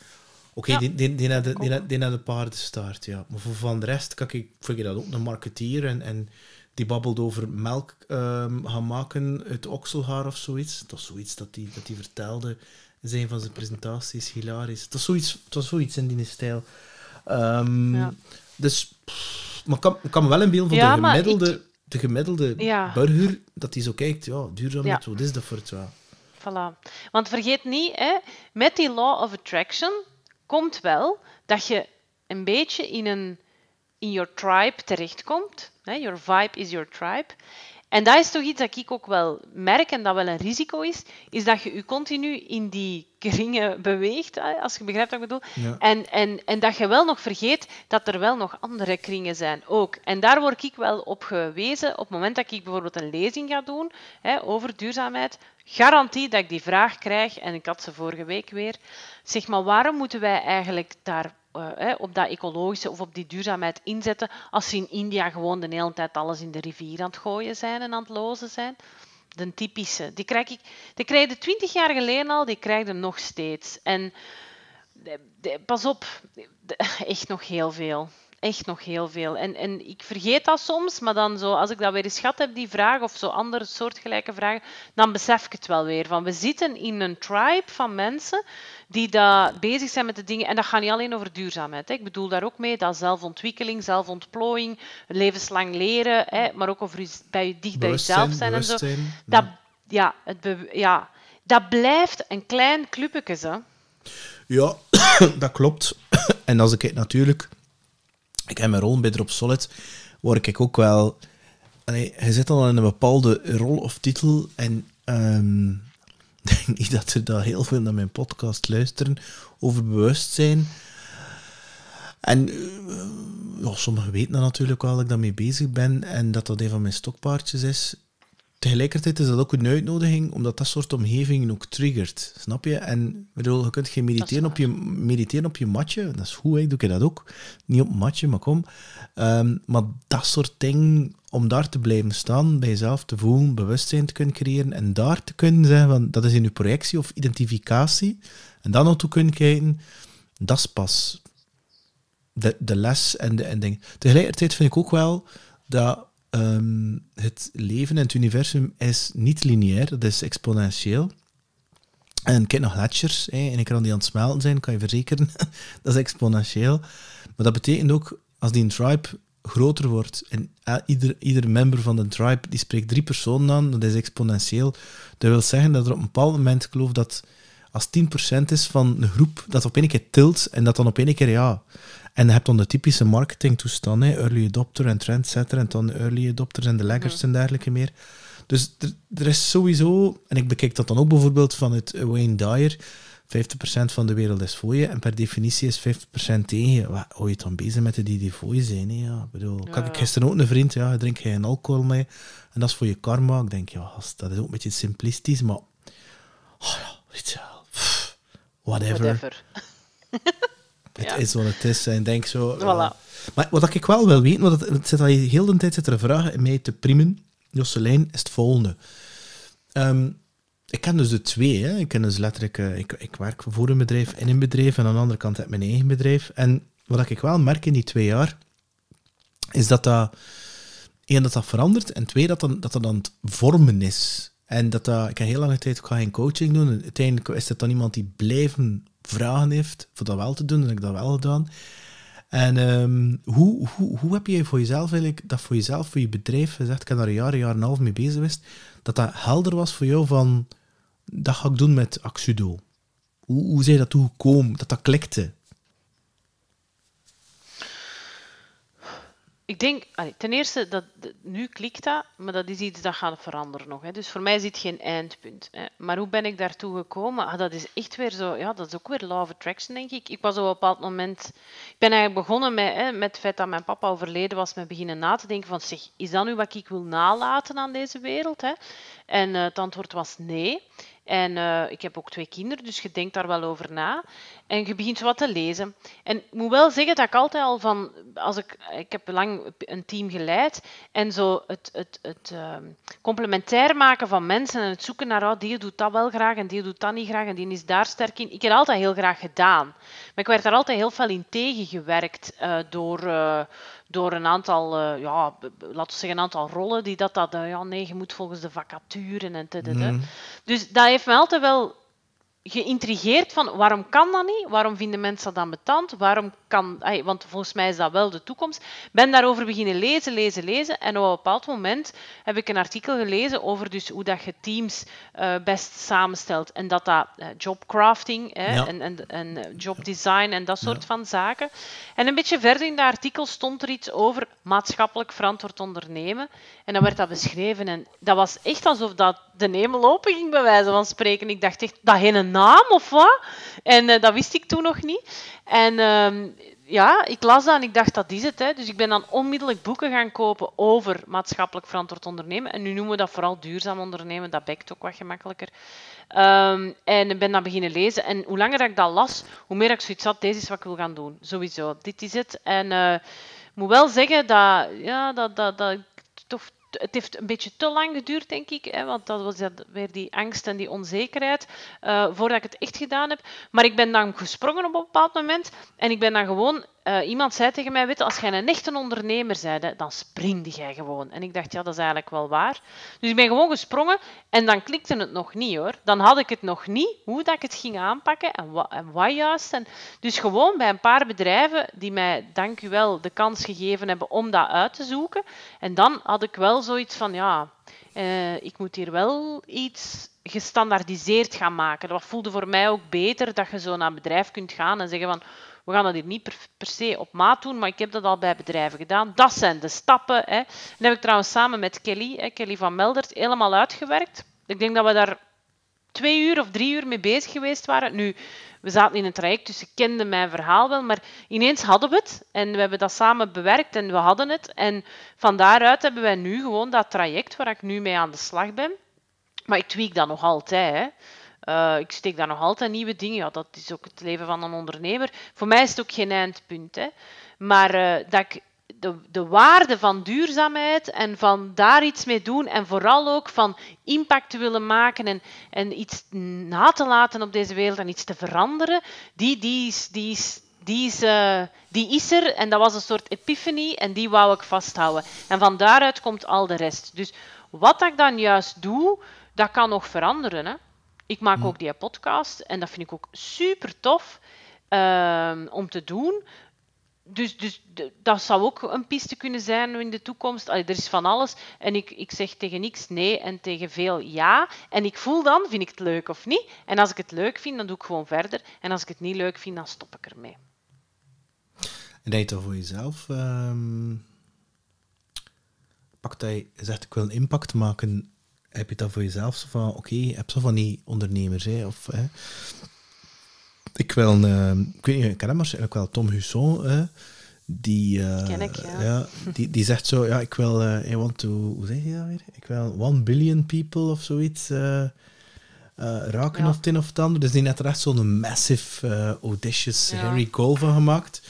Oké, die, die, naar de, die, die paardenstaart, ja. Maar voor van de rest kan ik, vind dat ook een marketeer en, en die babbelde over melk ehm, gaan maken uit okselhaar of zoiets. Dat is zoiets dat hij dat die vertelde in een van zijn presentaties. Hilarisch. Dat is zoiets, dat is zoiets in die stijl. Um, Dus, maar kan, kan wel een beeld van de gemiddelde, de gemiddelde burger, dat die zo kijkt, ja, duurzaamheid, wat is dat voor het wel? Voilà. Want vergeet niet, hè, met die law of attraction, komt wel dat je een beetje in een in your tribe terechtkomt. Your vibe is your tribe. En dat is toch iets dat ik ook wel merk en dat wel een risico is, is dat je je continu in die kringen beweegt, als je begrijpt wat ik bedoel. En, en, en dat je wel nog vergeet dat er wel nog andere kringen zijn ook. En daar word ik wel op gewezen op het moment dat ik bijvoorbeeld een lezing ga doen hè, over duurzaamheid. Garantie dat ik die vraag krijg, en ik had ze vorige week weer. Zeg maar, waarom moeten wij eigenlijk daar eh, op dat ecologische of op die duurzaamheid inzetten als ze in India gewoon de hele tijd alles in de rivier aan het gooien zijn en aan het lozen zijn? De typische. Die krijg ik die krijg je twintig jaar geleden al, die krijg je nog steeds. En eh, de, pas op, echt nog heel veel echt nog heel veel. En, en ik vergeet dat soms, maar dan zo, als ik dat weer eens schat heb, die vraag of zo andere soortgelijke vragen, dan besef ik het wel weer. Van we zitten in een tribe van mensen die daar bezig zijn met de dingen. En dat gaat niet alleen over duurzaamheid. Hè. Ik bedoel daar ook mee dat zelfontwikkeling, zelfontplooiing, levenslang leren, hè, maar ook over bij je, dicht bij jezelf zijn en zo. Dat, ja, het ja, dat blijft een klein clubje. Ja, dat klopt. En als ik het natuurlijk ik heb mijn rol bij Drop Solid, waar ik ook wel... Allee, je zit al in een bepaalde rol of titel en... Um, denk niet dat er daar heel veel naar mijn podcast luisteren over bewustzijn. En eh, ja, sommigen weten dat natuurlijk wel dat ik daarmee bezig ben en dat dat een van mijn stokpaardjes is tegelijkertijd is dat ook een uitnodiging, omdat dat soort omgevingen ook triggert. Snap je? En bedoel, je kunt geen mediteren op je, mediteren op je matje. Dat is goed, ik doe ik dat ook. Niet op matje, maar kom. Ehm, maar dat soort dingen, om daar te blijven staan, bij jezelf te voelen, bewustzijn te kunnen creëren en daar te kunnen zeggen dat is in je projectie of identificatie. En dan naartoe kunnen kijken, dat is pas de, les en de en Tegelijkertijd vind ik ook wel dat Ehm, het leven en het universum is niet lineair, dat is exponentieel. En kijk naar gletsjers, hey, en ik kan die aan het smelten zijn, kan je verzekeren. dat is exponentieel. Maar dat betekent ook, als die tribe groter wordt en eh, ieder, ieder member van de tribe die spreekt drie personen aan, dat is exponentieel. Dat wil zeggen dat er op een bepaald moment, ik geloof dat als 10% is van een groep, dat op een keer tilt en dat dan op een keer ja, en je hebt dan de typische marketing toestanden, early adopter en trendsetter en dan early adopters en de leggers en dergelijke meer. Dus er, is sowieso, en ik bekijk dat dan ook bijvoorbeeld van het Wayne Dyer, 50% van de wereld is voor je en per definitie is 50% tegen je. Wat hou je dan bezig met de die, die voor je zijn? Hè? Ja, bedoel, ja. Ik gisteren ook een vriend, ja, drink jij een alcohol mee en dat is voor je karma. Ik denk, ja, gast, dat is ook een beetje simplistisch, maar oh ja, weet je wel, whatever. Het is wat het is. En denk zo. Eh, maar wat ik wel wil weten, want het, het zit heel de tijd zit er vragen, in mij te primen, Josselijn, is het volgende. Ehm, ik ken dus de twee. Hè. Ik ken dus letterlijk, eh, ik, ik, werk voor een bedrijf in een bedrijf en aan de andere kant heb ik mijn eigen bedrijf. En wat ik wel merk in die twee jaar, is dat dat, één, dat dat verandert en twee, dat dat, dat, dan aan het vormen is. En dat, dat ik heb heel lange tijd ook geen coaching doen. Uiteindelijk is dat dan iemand die blijven vragen heeft voor dat wel te doen. En ik dat wel gedaan. En ehm, hoe, hoe, hoe heb je voor jezelf eigenlijk, dat voor jezelf, voor je bedrijf, gezegd, ik heb daar een jaar, een jaar en een half mee bezig geweest, dat dat helder was voor jou van, dat ga ik doen met Axudo. Hoe, hoe zei dat toegekomen, dat dat klikte? ik denk, ten eerste, dat, nu klikt dat, maar dat is iets dat gaat veranderen nog. Hè. Dus voor mij is het geen eindpunt. Hè. Maar hoe ben ik daartoe gekomen? Ah, dat is echt weer zo, ja, dat is ook weer law of attraction, denk ik. Ik was op een bepaald moment, ik ben eigenlijk begonnen met, hè, met het feit dat mijn papa overleden was, met beginnen na te denken van, zeg, is dat nu wat ik wil nalaten aan deze wereld? Hè? En eh, het antwoord was nee. En eh, ik heb ook twee kinderen, dus je denkt daar wel over na. En je begint wat te lezen. En ik moet wel zeggen dat ik altijd al van, als ik, ik heb lang een team geleid. En zo het, het, het ehm, complementair maken van mensen en het zoeken naar, oh, die doet dat wel graag en die doet dat niet graag en die is daar sterk in. Ik heb altijd heel graag gedaan. Maar ik werd daar altijd heel veel in tegengewerkt eh, door eh, door een aantal, uh, ja, laten we zeggen, een aantal rollen die dat, dat uh, ja, nee, je moet volgens de vacature en te, te, te. Mm. Dus dat heeft me altijd wel geïntrigeerd van waarom kan dat niet? Waarom vinden mensen dat betant? Waarom kan, want volgens mij is dat wel de toekomst. Ben daarover beginnen lezen, lezen, lezen. En op een bepaald moment heb ik een artikel gelezen over dus hoe dat je teams eh, best samenstelt. En dat dat uh, jobcrafting en, en, en eh, jobdesign en dat soort van zaken. En een beetje verder in dat artikel stond er iets over maatschappelijk verantwoord ondernemen. En dan werd dat beschreven. En dat was echt alsof dat de hemel open ging, bij wijze van spreken. Ik dacht echt, dat heen naam of wat? En eh, dat wist ik toen nog niet. En ehm, ja, ik las dat en ik dacht, dat is het. Hè. Dus ik ben dan onmiddellijk boeken gaan kopen over maatschappelijk verantwoord ondernemen. En nu noemen we dat vooral duurzaam ondernemen. Dat bekt ook wat gemakkelijker. Um, en ben dat beginnen lezen. En hoe langer ik dat las, hoe meer ik zoiets had, deze is wat ik wil gaan doen. Sowieso, dit is het. En eh, ik moet wel zeggen dat, ja, dat, dat, dat ik toch het heeft een beetje te lang geduurd, denk ik. Hè, want dat was weer die angst en die onzekerheid. Eh, voordat ik het echt gedaan heb. Maar ik ben dan gesprongen op een bepaald moment. En ik ben dan gewoon eh, iemand zei tegen mij, weet als jij een echte ondernemer bent, dan springde jij gewoon. En ik dacht, ja, dat is eigenlijk wel waar. Dus ik ben gewoon gesprongen en dan klikte het nog niet hoor. Dan had ik het nog niet, hoe dat ik het ging aanpakken en, wat juist. En dus gewoon bij een paar bedrijven die mij, dank u wel, de kans gegeven hebben om dat uit te zoeken. En dan had ik wel zoiets van, ja, eh, ik moet hier wel iets gestandaardiseerd gaan maken. Dat voelde voor mij ook beter dat je zo naar een bedrijf kunt gaan en zeggen van we gaan dat hier niet per, se op maat doen, maar ik heb dat al bij bedrijven gedaan. Dat zijn de stappen. Hè. Dat heb ik trouwens samen met Kelly, hè, Kelly van Meldert, helemaal uitgewerkt. Ik denk dat we daar twee uur of drie uur mee bezig geweest waren. Nu, we zaten in een traject, dus ze kenden mijn verhaal wel, maar ineens hadden we het en we hebben dat samen bewerkt en we hadden het. En van daaruit hebben wij nu gewoon dat traject waar ik nu mee aan de slag ben. Maar ik tweak dat nog altijd. Hè. Eh, ik steek daar nog altijd nieuwe dingen. Ja, dat is ook het leven van een ondernemer. Voor mij is het ook geen eindpunt. Hè. Maar eh, dat ik de, de, waarde van duurzaamheid en van daar iets mee doen en vooral ook van impact te willen maken en, en iets na te laten op deze wereld en iets te veranderen, die, die is, die is die is, eh, die is, er en dat was een soort epiphany en die wou ik vasthouden. En van daaruit komt al de rest. Dus wat ik dan juist doe, dat kan nog veranderen. Hè? ik maak ook die podcast en dat vind ik ook super tof ehm, om te doen. Dus, dus dat zou ook een piste kunnen zijn in de toekomst. er is van alles. En ik, ik zeg tegen niks nee en tegen veel ja. En ik voel dan, vind ik het leuk of niet? En als ik het leuk vind, dan doe ik gewoon verder. En als ik het niet leuk vind, dan stop ik ermee. En deed dat voor jezelf? Um, ehm, pakt hij, zegt ik wil een impact maken heb je dat voor jezelf? van, oké, okay, je hebt zo van die ondernemers, hè, of... Hè. Ik wil, een ehm, ik weet niet, ik ken hem wel, Tom Husson, hè, die... Uh, ja. die, die zegt zo, ja, ik wil... I eh, want to, hoe zeg je dat weer? Ik wil one billion people of zoiets... Uh, raken of het een of het ander. Dus die net er echt zo'n massive, uh, audacious ja. Harry Cole van gemaakt.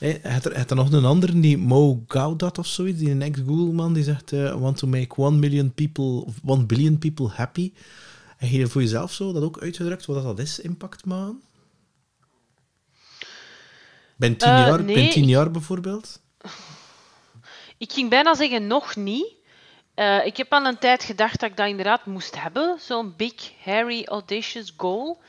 Nee, het er nog een ander, die Mo Gaudat of zoiets, die een ex-Google-man, die zegt: uh, Want to make 1 million people, of 1 billion people happy. En je voor jezelf zo dat ook uitgedrukt, wat dat is, impact maken? Ben tien, eh, jaar, ben tien jaar bijvoorbeeld? Ik ging bijna zeggen nog niet. Eh, ik heb al een tijd gedacht dat ik dat inderdaad moest hebben. Zo'n big, hairy, audacious goal.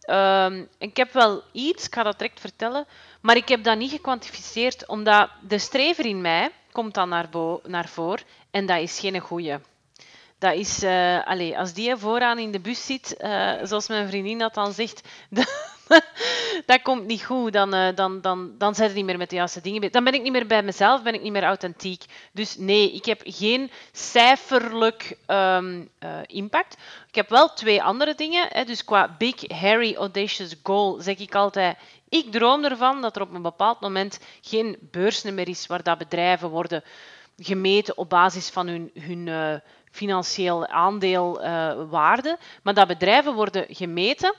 Ehm, ik heb wel iets, ik ga dat direct vertellen. Maar ik heb dat niet gekwantificeerd, omdat de strever in mij komt dan naar, naar voren en dat is geen goeie. Dat is, eh, allez, als die vooraan in de bus zit, eh, zoals mijn vriendin dat dan zegt, dat komt niet goed. Dan, uh, dan, dan, dan zijn ze niet meer met de juiste dingen. Dan ben ik niet meer bij mezelf, ben ik niet meer authentiek. Dus nee, ik heb geen cijferlijk ehm, impact. Ik heb wel twee andere dingen. Hè. Dus qua big, hairy, audacious goal zeg ik altijd ik droom ervan dat er op een bepaald moment geen beurs is waar dat bedrijven worden gemeten op basis van hun, hun eh, financieel aandeelwaarde, eh, maar dat bedrijven worden gemeten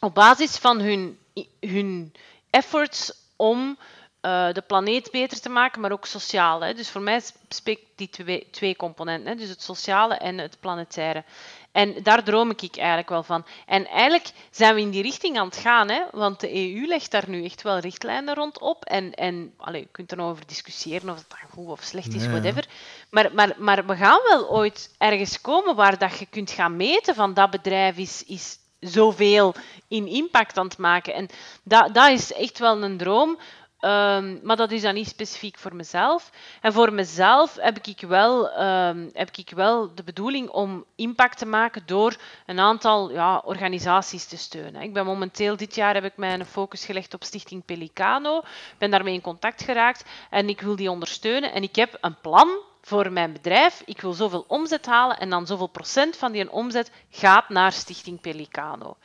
op basis van hun, hun efforts om eh, de planeet beter te maken, maar ook sociaal. Hè. Dus voor mij spreekt die twee, twee componenten, hè. dus het sociale en het planetaire. En daar droom ik eigenlijk wel van. En eigenlijk zijn we in die richting aan het gaan, hè? want de EU legt daar nu echt wel richtlijnen rond op. En, en allez, je kunt er over discussiëren of dat dan goed of slecht is, whatever. Maar, maar, maar we gaan wel ooit ergens komen waar dat je kunt gaan meten van dat bedrijf is, is zoveel in impact aan het maken. En dat, dat is echt wel een droom Ehm, maar dat is dan niet specifiek voor mezelf. En voor mezelf heb ik wel, ehm, heb ik wel de bedoeling om impact te maken door een aantal ja, organisaties te steunen. Ik ben momenteel dit jaar heb ik mijn focus gelegd op Stichting Pelicano. Ik ben daarmee in contact geraakt en ik wil die ondersteunen. En ik heb een plan voor mijn bedrijf. Ik wil zoveel omzet halen en dan zoveel procent van die omzet gaat naar Stichting Pelicano.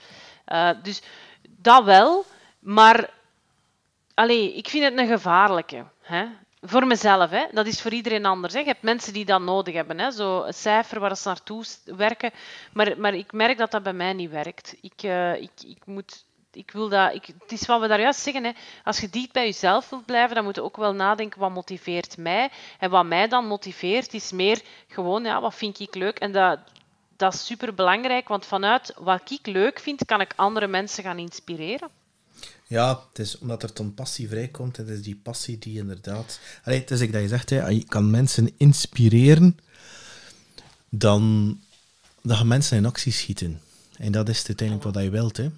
Eh, dus dat wel, maar allee, ik vind het een gevaarlijke. Hè? Voor mezelf, hè? dat is voor iedereen anders. Hè? Je hebt mensen die dat nodig hebben, hè? zo cijfer waar ze naartoe werken. Maar, maar ik merk dat dat bij mij niet werkt. Ik, eh, ik, ik moet ik wil dat, ik, het is wat we daar juist zeggen. Hè. Als je dicht bij jezelf wilt blijven, dan moet je ook wel nadenken wat motiveert mij. En wat mij dan motiveert, is meer gewoon ja, wat vind ik leuk. En dat, dat is super belangrijk, want vanuit wat ik leuk vind, kan ik andere mensen gaan inspireren. Ja, het is omdat er dan passie vrijkomt. Het is die passie die inderdaad... Allee, het is ik dat je zegt, hè, je kan mensen inspireren, dan, dan gaan mensen in actie schieten. En dat is uiteindelijk wat je wilt. Hè.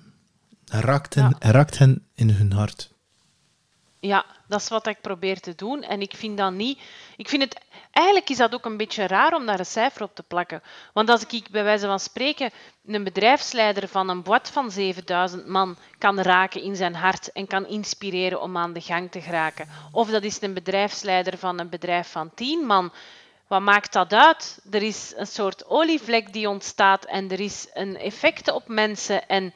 Hij raakt, raakt hen in hun hart. Ja, dat is wat ik probeer te doen. En ik vind dat niet. Ik vind het, eigenlijk is dat ook een beetje raar om daar een cijfer op te plakken. Want als ik bij wijze van spreken een bedrijfsleider van een boot van 7000 man kan raken in zijn hart en kan inspireren om aan de gang te geraken. Of dat is een bedrijfsleider van een bedrijf van 10 man. Wat maakt dat uit? Er is een soort olievlek die ontstaat en er is een effect op mensen. En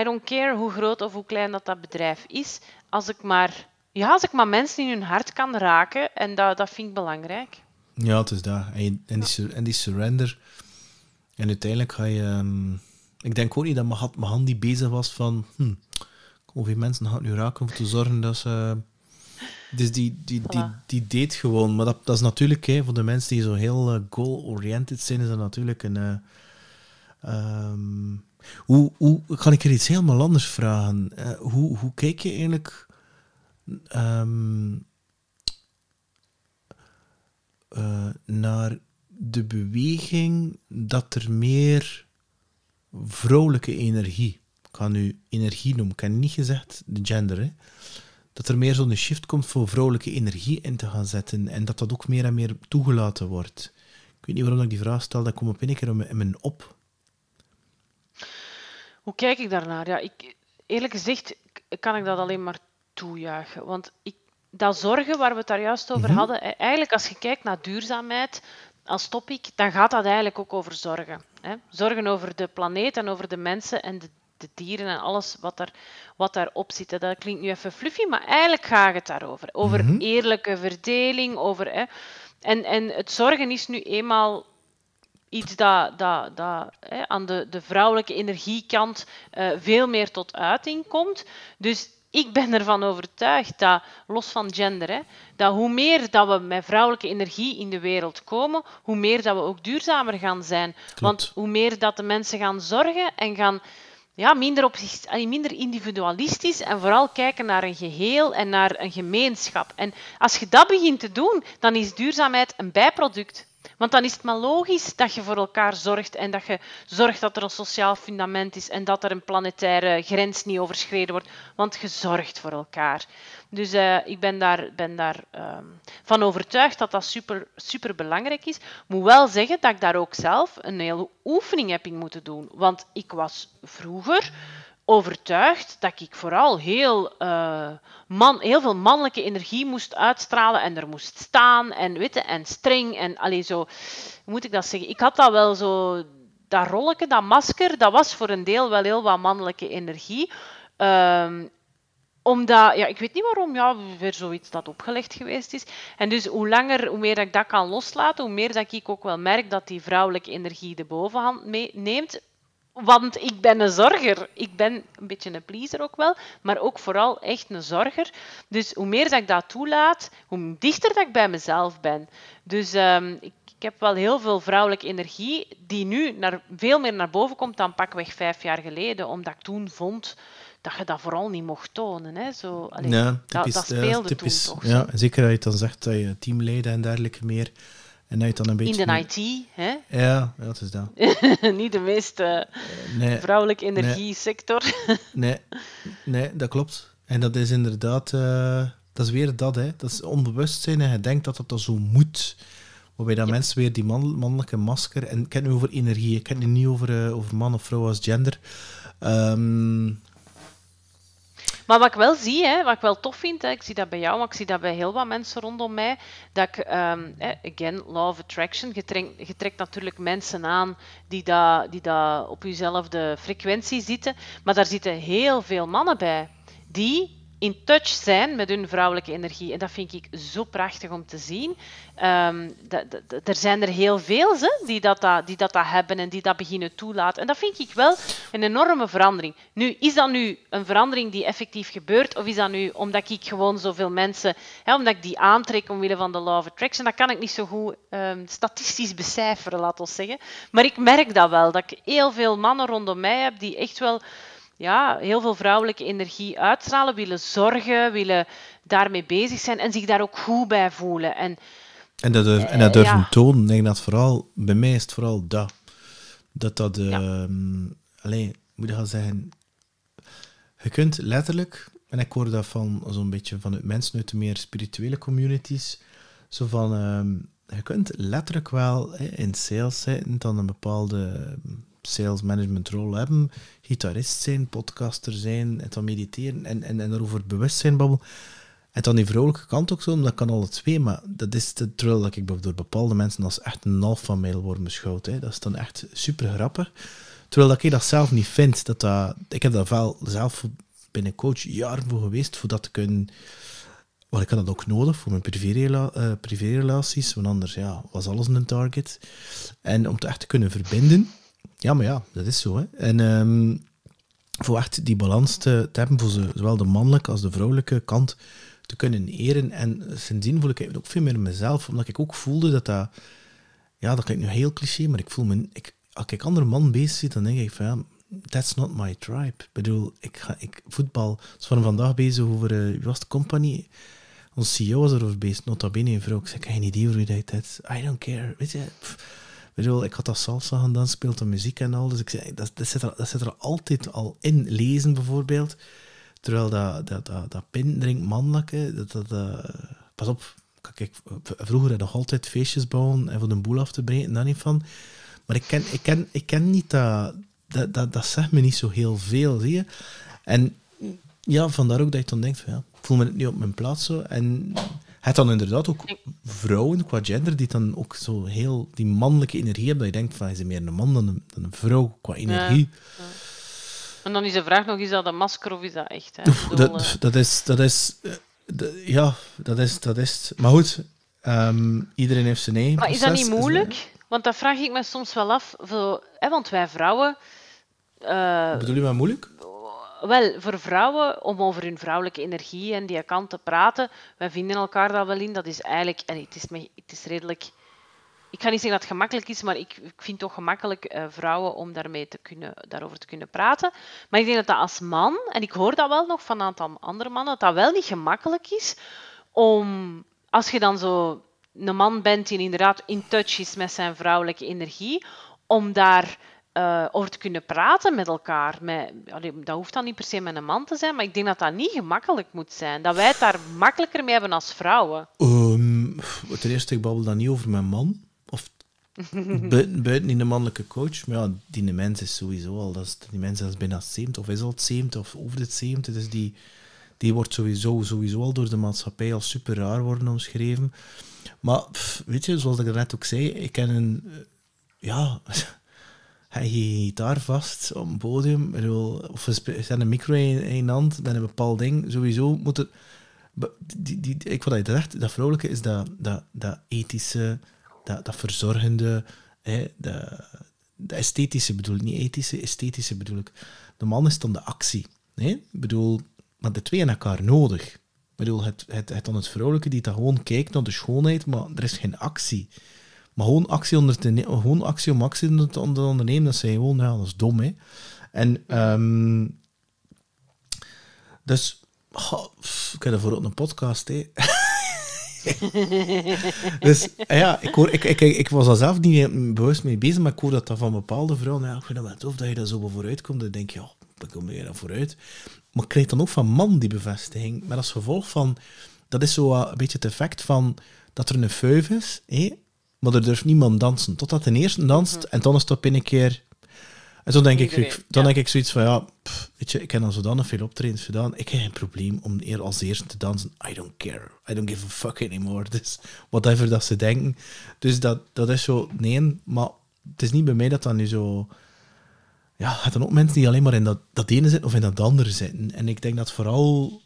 I don't care hoe groot of hoe klein dat, dat bedrijf is als ik maar, ja, als ik maar mensen in hun hart kan raken. En dat, dat vind ik belangrijk. Ja, het is dat. En, en, die, en die surrender. En uiteindelijk ga je... Ehm, ik denk ook niet dat mijn, mijn hand die bezig was van... Hm, hoeveel mensen gaat nu raken om te zorgen dat ze... Dus die, die, die, die, deed gewoon. Maar dat, dat is natuurlijk, hè, voor de mensen die zo heel eh, goal-oriented zijn, is dat natuurlijk een. Eh, ehm, hoe, hoe kan ik er iets helemaal anders vragen? Eh, hoe, hoe kijk je eigenlijk ehm, eh, naar de beweging dat er meer vrouwelijke energie, ik ga nu energie noemen, ik heb niet gezegd de gender, hè, dat er meer zo'n shift komt voor vrouwelijke energie in te gaan zetten en dat dat ook meer en meer toegelaten wordt. Ik weet niet waarom ik die vraag stel, dat komt op een keer in mijn op. Hoe kijk ik daarnaar? Ja, ik, eerlijk gezegd kan ik dat alleen maar toejuichen. Want ik, dat zorgen waar we het daar juist over mhm. hadden, eigenlijk als je kijkt naar duurzaamheid als topic, dan gaat dat eigenlijk ook over zorgen. Hè? Zorgen over de planeet en over de mensen en de, de dieren en alles wat, daar, wat daarop zit. Dat klinkt nu even fluffy, maar eigenlijk gaat het daarover. Over mhm. eerlijke verdeling, over... Hè? En, en het zorgen is nu eenmaal iets dat, aan de, de vrouwelijke energiekant eh, veel meer tot uiting komt. Dus ik ben ervan overtuigd dat, los van gender, hè, dat hoe meer dat we met vrouwelijke energie in de wereld komen, hoe meer dat we ook duurzamer gaan zijn. Want hoe meer dat de mensen gaan zorgen en gaan ja, minder, op minder individualistisch en vooral kijken naar een geheel en naar een gemeenschap. En als je dat begint te doen, dan is duurzaamheid een bijproduct. Want dan is het maar logisch dat je voor elkaar zorgt en dat je zorgt dat er een sociaal fundament is en dat er een planetaire grens niet overschreden wordt. Want je zorgt voor elkaar. Dus eh, ik ben daar, ben daar ehm, van overtuigd dat dat super, super belangrijk is. Moet wel zeggen dat ik daar ook zelf een hele oefening heb in moeten doen. Want ik was vroeger overtuigd dat ik vooral heel, eh, man, heel veel mannelijke energie moest uitstralen en er moest staan en witte en streng en alleen zo, hoe moet ik dat zeggen? Ik had dat wel zo, dat rolletje, dat masker, dat was voor een deel wel heel wat mannelijke energie. Ehm, omdat, ja, ik weet niet waarom, ja, weer zoiets dat opgelegd geweest is. En dus hoe langer, hoe meer dat ik dat kan loslaten, hoe meer dat ik ook wel merk dat die vrouwelijke energie de bovenhand meeneemt. Want ik ben een zorger. Ik ben een beetje een pleaser ook wel, maar ook vooral echt een zorger. Dus hoe meer dat ik dat toelaat, hoe dichter dat ik bij mezelf ben. Dus ehm, ik, heb wel heel veel vrouwelijke energie die nu naar, veel meer naar boven komt dan pakweg vijf jaar geleden, omdat ik toen vond dat je dat vooral niet mocht tonen. Hè? Zo, ja, typisch, dat, dat eh, speelde toen toch. Ja, zeker dat je dan zegt dat je teamleden en dergelijke meer en een beetje... In de IT, hè? Ja, dat is dat. Niet de meest uh, vrouwelijke energiesector. nee, nee, dat klopt. En dat is inderdaad... Eh, dat is weer dat, hè. Dat is onbewust zijn en je denkt dat dat, zo moet. Waarbij dat mensen weer die mannelijke masker... En ik heb nu over energie, ik heb het niet over, over man of vrouw als gender. Um, maar wat ik wel zie, hè, wat ik wel tof vind, hè, ik zie dat bij jou, maar ik zie dat bij heel wat mensen rondom mij, dat ik, ehm, again, law of attraction, je trekt, natuurlijk mensen aan die daar die dat op jezelfde frequentie zitten, maar daar zitten heel veel mannen bij die in touch zijn met hun vrouwelijke energie. En dat vind ik zo prachtig om te zien. Ehm, er zijn er heel veel ze, die, dat, dat, die dat, dat hebben en die dat beginnen toelaten. En dat vind ik wel een enorme verandering. Nu, is dat nu een verandering die effectief gebeurt? Of is dat nu omdat ik gewoon zoveel mensen, hè, omdat ik die aantrek omwille van de law of attraction? Dat kan ik niet zo goed ehm, statistisch becijferen, laat ons zeggen. Maar ik merk dat wel, dat ik heel veel mannen rondom mij heb die echt wel ja, heel veel vrouwelijke energie uitstralen, willen zorgen, willen daarmee bezig zijn en zich daar ook goed bij voelen. En, en dat, durf, en dat eh, durf ja. tonen. Ik denk dat vooral, bij mij is het vooral dat. Dat dat, ehm, alleen, moet ik al zeggen, je kunt letterlijk, en ik hoor dat van zo'n beetje vanuit mensen uit de meer spirituele communities, zo van, ehm, je kunt letterlijk wel in sales zitten, dan een bepaalde sales management rol hebben, gitarist zijn, podcaster zijn, en dan mediteren en, en, en daarover bewust zijn babbel. En dan die vrolijke kant ook zo, omdat kan alle twee, maar dat is de trill dat ik door bepaalde mensen als echt een alpha mail word beschouwd. Hè. Dat is dan echt super grappig. Terwijl dat ik dat zelf niet vind. Dat dat, ik heb daar wel zelf binnen coach jaren voor geweest, voor dat te kunnen... Want ik had dat ook nodig voor mijn eh, privérelaties, privé want anders ja, was alles een target. En om het echt te kunnen verbinden, ja, maar ja, dat is zo. Hè. En um, voor echt die balans te, te hebben voor ze, zowel de mannelijke als de vrouwelijke kant te kunnen eren. En sindsdien voel ik ook veel meer mezelf, omdat ik ook voelde dat dat... Ja, dat klinkt nu heel cliché, maar ik voel me... Ik, als ik andere man bezig zit, dan denk ik van... Ja, that's not my tribe. Ik bedoel, ik ga ik, voetbal. Ze waren vandaag bezig over, uh, was de compagnie? Ons CEO was erover bezig, nota bene een vrouw. Ik zeg, geen idee hoe je dat I don't care. Weet je, bedoel, ik had dat salsa gedaan, speelde muziek en al. Dus ik zei, dat, dat, zit er, dat zit er altijd al in. Lezen bijvoorbeeld. Terwijl dat, dat, dat, dat pin drinkt Dat, pas op, kijk, vroeger had ik nog altijd feestjes bouwen en voor de boel af te breien, daar niet van. Maar ik ken, ik ken, ik ken niet dat, dat, dat, dat zegt me niet zo heel veel, zie je. En ja, vandaar ook dat je dan denkt ja, ik voel me niet op mijn plaats zo. En het dan inderdaad ook vrouwen qua gender die dan ook zo heel die mannelijke energie hebben. Dat je denkt van, is het meer een man dan een, dan een vrouw qua energie? Ja, En dan is de vraag nog, is dat een masker of is dat echt? Hè? dat, eh, dat, is... Dat is eh, ja, dat is, dat is... Maar goed, ehm, iedereen heeft zijn nee. Maar is dat niet dus, eh, moeilijk? Want dat vraag ik me soms wel af. hè, want wij vrouwen... Uh, bedoel je maar moeilijk? Wel, voor vrouwen, om over hun vrouwelijke energie en die kant te praten, wij vinden elkaar dat wel in. Dat is eigenlijk, en het, is, het is redelijk, ik ga niet zeggen dat het gemakkelijk is, maar ik, ik vind toch gemakkelijk uh, vrouwen om daarmee te kunnen, daarover te kunnen praten. Maar ik denk dat dat als man, en ik hoor dat wel nog van een aantal andere mannen, dat dat wel niet gemakkelijk is om, als je dan zo een man bent die inderdaad in touch is met zijn vrouwelijke energie, om daar uh, over te kunnen praten met elkaar. Met, dat hoeft dan niet per se met een man te zijn, maar ik denk dat dat niet gemakkelijk moet zijn. Dat wij het daar makkelijker mee hebben als vrouwen. Um, ten eerste, ik babbel dan niet over mijn man. Of buiten, buiten in de mannelijke coach. Maar ja, die mens is sowieso al. Dat is, die mens is bijna 70 of is al 70 of over het 70. Dus die, die wordt sowieso, sowieso al door de maatschappij als super raar worden omschreven. Maar weet je, zoals ik net ook zei, ik ken een. Eh, ja, Hij je gitaar vast op een podium, of we zijn een micro in een hand, dan een bepaald ding. Sowieso moet het... Die, die, ik vond dat je dacht, dat vrolijke is dat, dat, dat ethische, dat, dat verzorgende, hè, dat, de esthetische bedoel ik, niet ethische, esthetische bedoel ik. De man is dan de actie. Hè? Ik bedoel, maar de twee in elkaar nodig. Ik bedoel, het, het, het dan het vrolijke die dan gewoon kijkt naar de schoonheid, maar er is geen actie. Maar gewoon actie, onder te gewoon actie om actie te ondernemen, dat zijn gewoon, ja, dat is dom, hè. En, um, dus, ik heb ervoor ook een podcast, hè. dus ja, ik, hoor, ik, ik, ik was daar zelf niet bewust mee bezig, maar ik hoor dat dat van bepaalde vrouwen. Ja, ik vind het wel tof dat je daar zo vooruit komt. Dan denk je, oh, dan kom je dan vooruit. Maar ik krijg dan ook van man die bevestiging. Maar als gevolg van, dat is zo een beetje het effect van dat er een fuif is. Hé? maar er durft niemand dansen. Totdat de eerste danst mhm. en dan is het op een keer. En zo denk, ik, dan denk ik zoiets van ja, pff, weet je, ik heb dan zodanig veel optredens gedaan. Ik heb geen probleem om eer als eerste te dansen. I don't care. I don't give a fuck anymore. Dus whatever dat ze denken. Dus dat, dat is zo, nee, maar het is niet bij mij dat dat nu zo. Ja, het zijn ook mensen die alleen maar in dat, dat ene zitten of in dat andere zitten. En ik denk dat vooral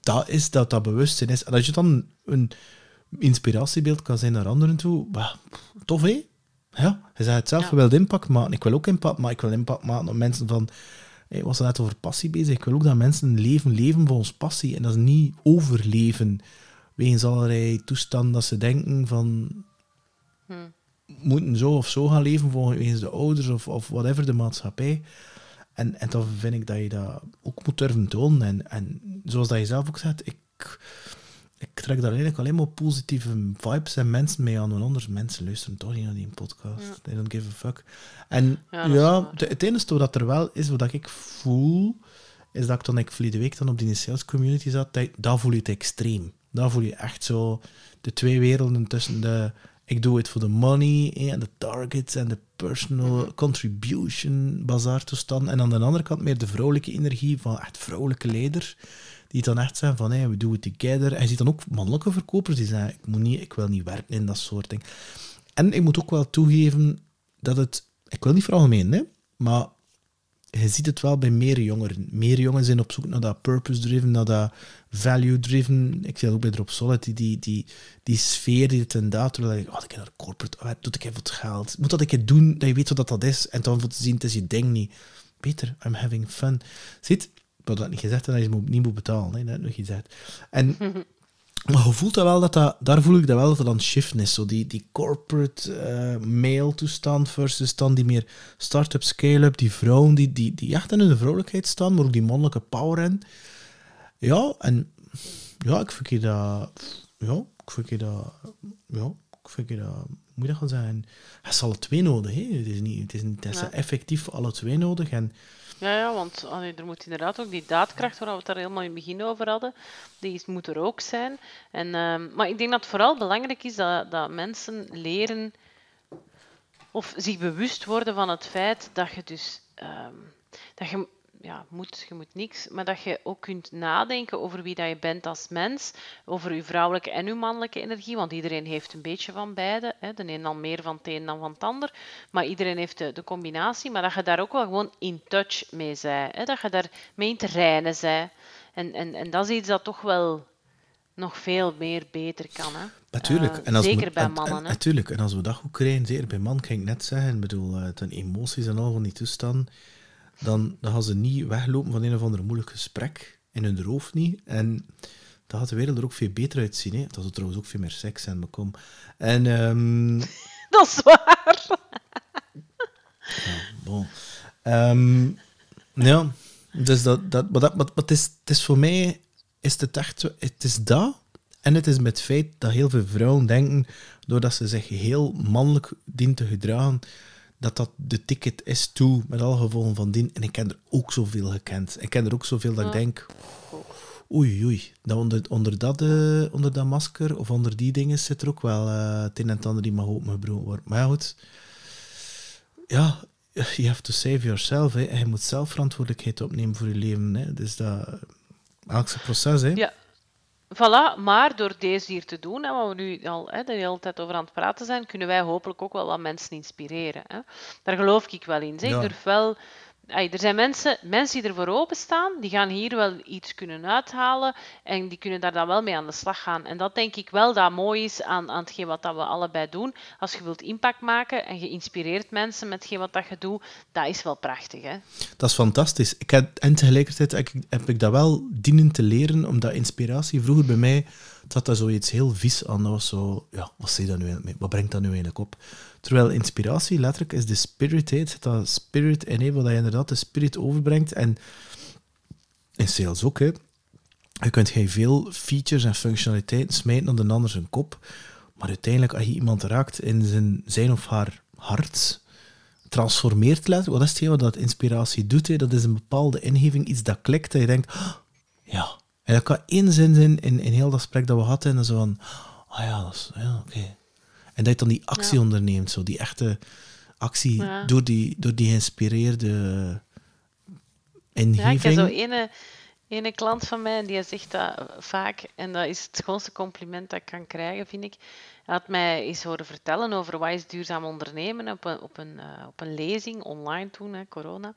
dat is dat dat bewustzijn is. En als je dan een inspiratiebeeld kan zijn naar anderen toe. tof, hé? Ja, je zei het zelf, ja. je wilt impact maken. Ik wil ook impact maken. Ik wil impact maken op mensen van... Ik was net over passie bezig. Ik wil ook dat mensen leven, leven volgens passie. En dat is niet overleven. Wegens allerlei toestanden dat ze denken van... Hmm. Moeten zo of zo gaan leven volgens de ouders of, of whatever, de maatschappij. En, en dan vind ik dat je dat ook moet durven tonen. En, en zoals dat je zelf ook zegt, ik ik trek daar eigenlijk alleen maar positieve vibes en mensen mee aan. Want anders mensen luisteren toch niet naar die podcast. They don't give a fuck. En ja, het enige dat er wel is, wat ik voel, is dat ik toen ik verleden week dan op die sales community zat, daar voel je het extreem. Daar voel je echt zo de twee werelden tussen de ik doe het voor de money eh, en de targets en de personal mhm. contribution bazaar toestand. En aan de andere kant meer de vrouwelijke energie van echt vrouwelijke leider die dan echt zijn van hey, we doen het together. En je ziet dan ook mannelijke verkopers die zeggen ik, moet niet, ik wil niet werken in dat soort dingen. En ik moet ook wel toegeven dat het, ik wil niet veralgemeen, hè, maar je ziet het wel bij meer jongeren. Meer jongeren zijn op zoek naar dat purpose-driven, naar dat value-driven. Ik zie dat ook bij Drop Solid, die, die, die, sfeer die het inderdaad... dat. ik, oh, ik naar corporate, oh, doe ik even wat geld. Moet dat ik het doen, dat je weet wat dat is. En dan voor te zien, het is je ding niet. Beter, I'm having fun. Ziet, dat had niet gezegd en dat je moet, niet moet betalen. Hè. Dat nog gezegd. En maar je voelt dat wel dat, dat daar voel ik dat wel dat er dan shift is. Zo die, die corporate uh, eh, toestand versus dan die meer start-up, scale-up, die vrouwen die, die, die echt in hun vrouwelijkheid staan, maar ook die mannelijke power in. Ja, en ja, ik vind je dat. Ja, ik vind je dat. Ja, ik vind je dat. Moet je dat gaan zeggen? Het is alle twee nodig. Hè? Het is niet, het is niet het is effectief alle twee nodig. En ja, ja want er moet inderdaad ook die daadkracht, waar we het daar helemaal in het begin over hadden, die moet er ook zijn. En, ehm, maar ik denk dat het vooral belangrijk is dat, dat mensen leren of zich bewust worden van het feit dat je dus ehm, dat je ja, moet, je moet niks, maar dat je ook kunt nadenken over wie dat je bent als mens, over je vrouwelijke en je mannelijke energie, want iedereen heeft een beetje van beide, hè, de een dan meer van het een dan van het ander, maar iedereen heeft de, de combinatie, maar dat je daar ook wel gewoon in touch mee bent, hè, dat je daar mee in te reinen bent. En, en, en dat is iets dat toch wel nog veel meer beter kan. Hè? Natuurlijk. Eh, en als zeker bij mannen. En, Natuurlijk. En als we dat goed krijgen, zeker bij man, kan ik net zeggen, ik bedoel, eh, ten emoties en al van die toestanden, dan, dan gaan ze niet weglopen van een of ander moeilijk gesprek. In hun hoofd niet. En dan gaat de wereld er ook veel beter uitzien. Hè? Dat ze trouwens ook veel meer seks en kom En, ehm, dat is waar. Ja, bon. Ehm, ja, dus dat, dat, dat, maar, is, is voor mij, is het echt, het is dat. En het is met het feit dat heel veel vrouwen denken, doordat ze zich heel mannelijk dienen te gedragen, dat dat de ticket is toe, met alle gevolgen van dien. En ik ken er ook zoveel gekend. Ik ken er ook zoveel dat ik denk, oei, oei. dan onder, onder, dat, uh, onder dat masker of onder die dingen zit er ook wel uh, het een en het ander die mag opengebroken worden. Maar ja, goed. Ja, you have to save yourself. Hè. je moet zelf verantwoordelijkheid opnemen voor je leven. Hè. Dus dat... Elkse proces, hè? Ja. Voilà, maar door deze hier te doen, en wat we nu al hè, de hele tijd over aan het praten zijn, kunnen wij hopelijk ook wel wat mensen inspireren. Hè. Daar geloof ik wel in. Ik durf wel er zijn mensen, mensen die ervoor openstaan, die gaan hier wel iets kunnen uithalen en die kunnen daar dan wel mee aan de slag gaan. En dat denk ik wel dat mooi is aan, aan hetgeen wat dat we allebei doen. Als je wilt impact maken en je inspireert mensen met hetgeen wat dat je doet, dat is wel prachtig. Hè? Dat is fantastisch. Ik heb, en tegelijkertijd heb ik, heb ik dat wel dienen te leren, omdat inspiratie vroeger bij mij dat dat daar zoiets heel vies aan. Dat was zo, ja, wat, zie dat nu, wat brengt dat nu eigenlijk op? Terwijl inspiratie letterlijk is de spirit, heet dat spirit in dat wat je inderdaad de spirit overbrengt. En in sales ook, hè. Je kunt geen veel features en functionaliteiten smijten aan de ander zijn kop. Maar uiteindelijk, als je iemand raakt in zijn, zijn of haar hart, transformeert letterlijk. Wat is hetgeen wat dat inspiratie doet? Hè? Dat is een bepaalde ingeving, iets dat klikt. Dat je denkt, ah, ja, en dat kan één zin in, in heel dat gesprek dat we hadden. En dan zo van, ah oh ja, ja, oké. En dat je dan die actie onderneemt, zo, die echte actie door, die, door die geïnspireerde ingeving. Ja, ik heb zo ene, ene klant van mij, die zegt dat vaak, en dat is het schoonste compliment dat ik kan krijgen, vind ik. Hij had mij eens horen vertellen over wat is duurzaam ondernemen op een, op een, eh, op een lezing online toen, hè, corona.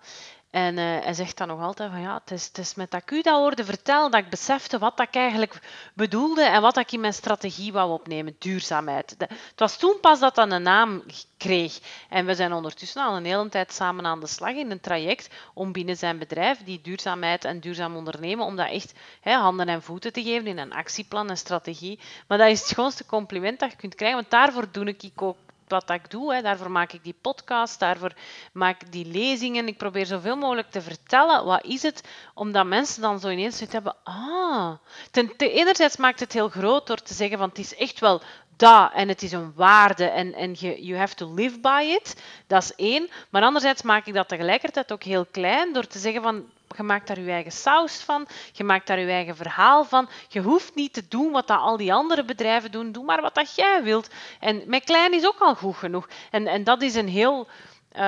En eh, hij zegt dan nog altijd van ja, het is, het is met dat u dat hoorde vertellen dat ik besefte wat dat ik eigenlijk bedoelde en wat ik in mijn strategie wou opnemen, duurzaamheid. het was toen pas dat dat een naam kreeg. En we zijn ondertussen al een hele tijd samen aan de slag in een traject om binnen zijn bedrijf die duurzaamheid en duurzaam ondernemen, om dat echt hè, handen en voeten te geven in een actieplan en strategie. Maar dat is het schoonste compliment dat je kunt krijgen, want daarvoor doe ik ook wat ik doe. Hè. Daarvoor maak ik die podcast, daarvoor maak ik die lezingen. Ik probeer zoveel mogelijk te vertellen. Wat is het? Omdat mensen dan zo ineens zoiets hebben. Ah, ten, ten, enerzijds maakt het heel groot door te zeggen van het is echt wel dat en het is een waarde en, en je, you have to live by it. Dat is één. Maar anderzijds maak ik dat tegelijkertijd ook heel klein door te zeggen van je maakt daar je eigen saus van. Je maakt daar je eigen verhaal van. Je hoeft niet te doen wat dat al die andere bedrijven doen. Doe maar wat dat jij wilt. En mijn klein is ook al goed genoeg. En, en dat is een heel... Eh,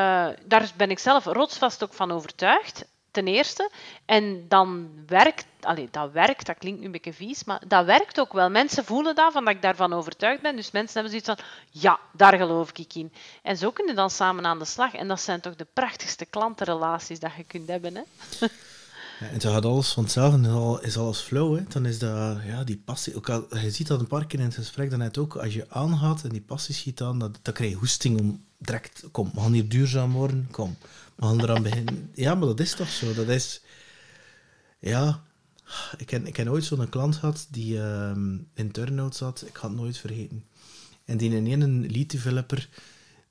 daar ben ik zelf rotsvast ook van overtuigd ten eerste. En dan werkt, allez, dat werkt, dat klinkt nu een beetje vies, maar dat werkt ook wel. Mensen voelen dat, van dat ik daarvan overtuigd ben. Dus mensen hebben zoiets van, ja, daar geloof ik in. En zo kunnen dan samen aan de slag. En dat zijn toch de prachtigste klantenrelaties dat je kunt hebben, hè? en zo gaat alles vanzelf en is, is alles flow. Hè? Dan is dat, ja, die passie. Ook al, je ziet dat een paar keer in het gesprek daarnet ook. Als je aangaat en die passie schiet aan, dan, dan krijg je hoesting om direct. Kom, we hier duurzaam worden. Kom. We beginnen. Ja, maar dat is toch zo. Dat is... Ja... Ik ken, ik ken ooit zo'n klant gehad die ehm, in turnout zat. Ik had het nooit vergeten. En die in een lead-developer...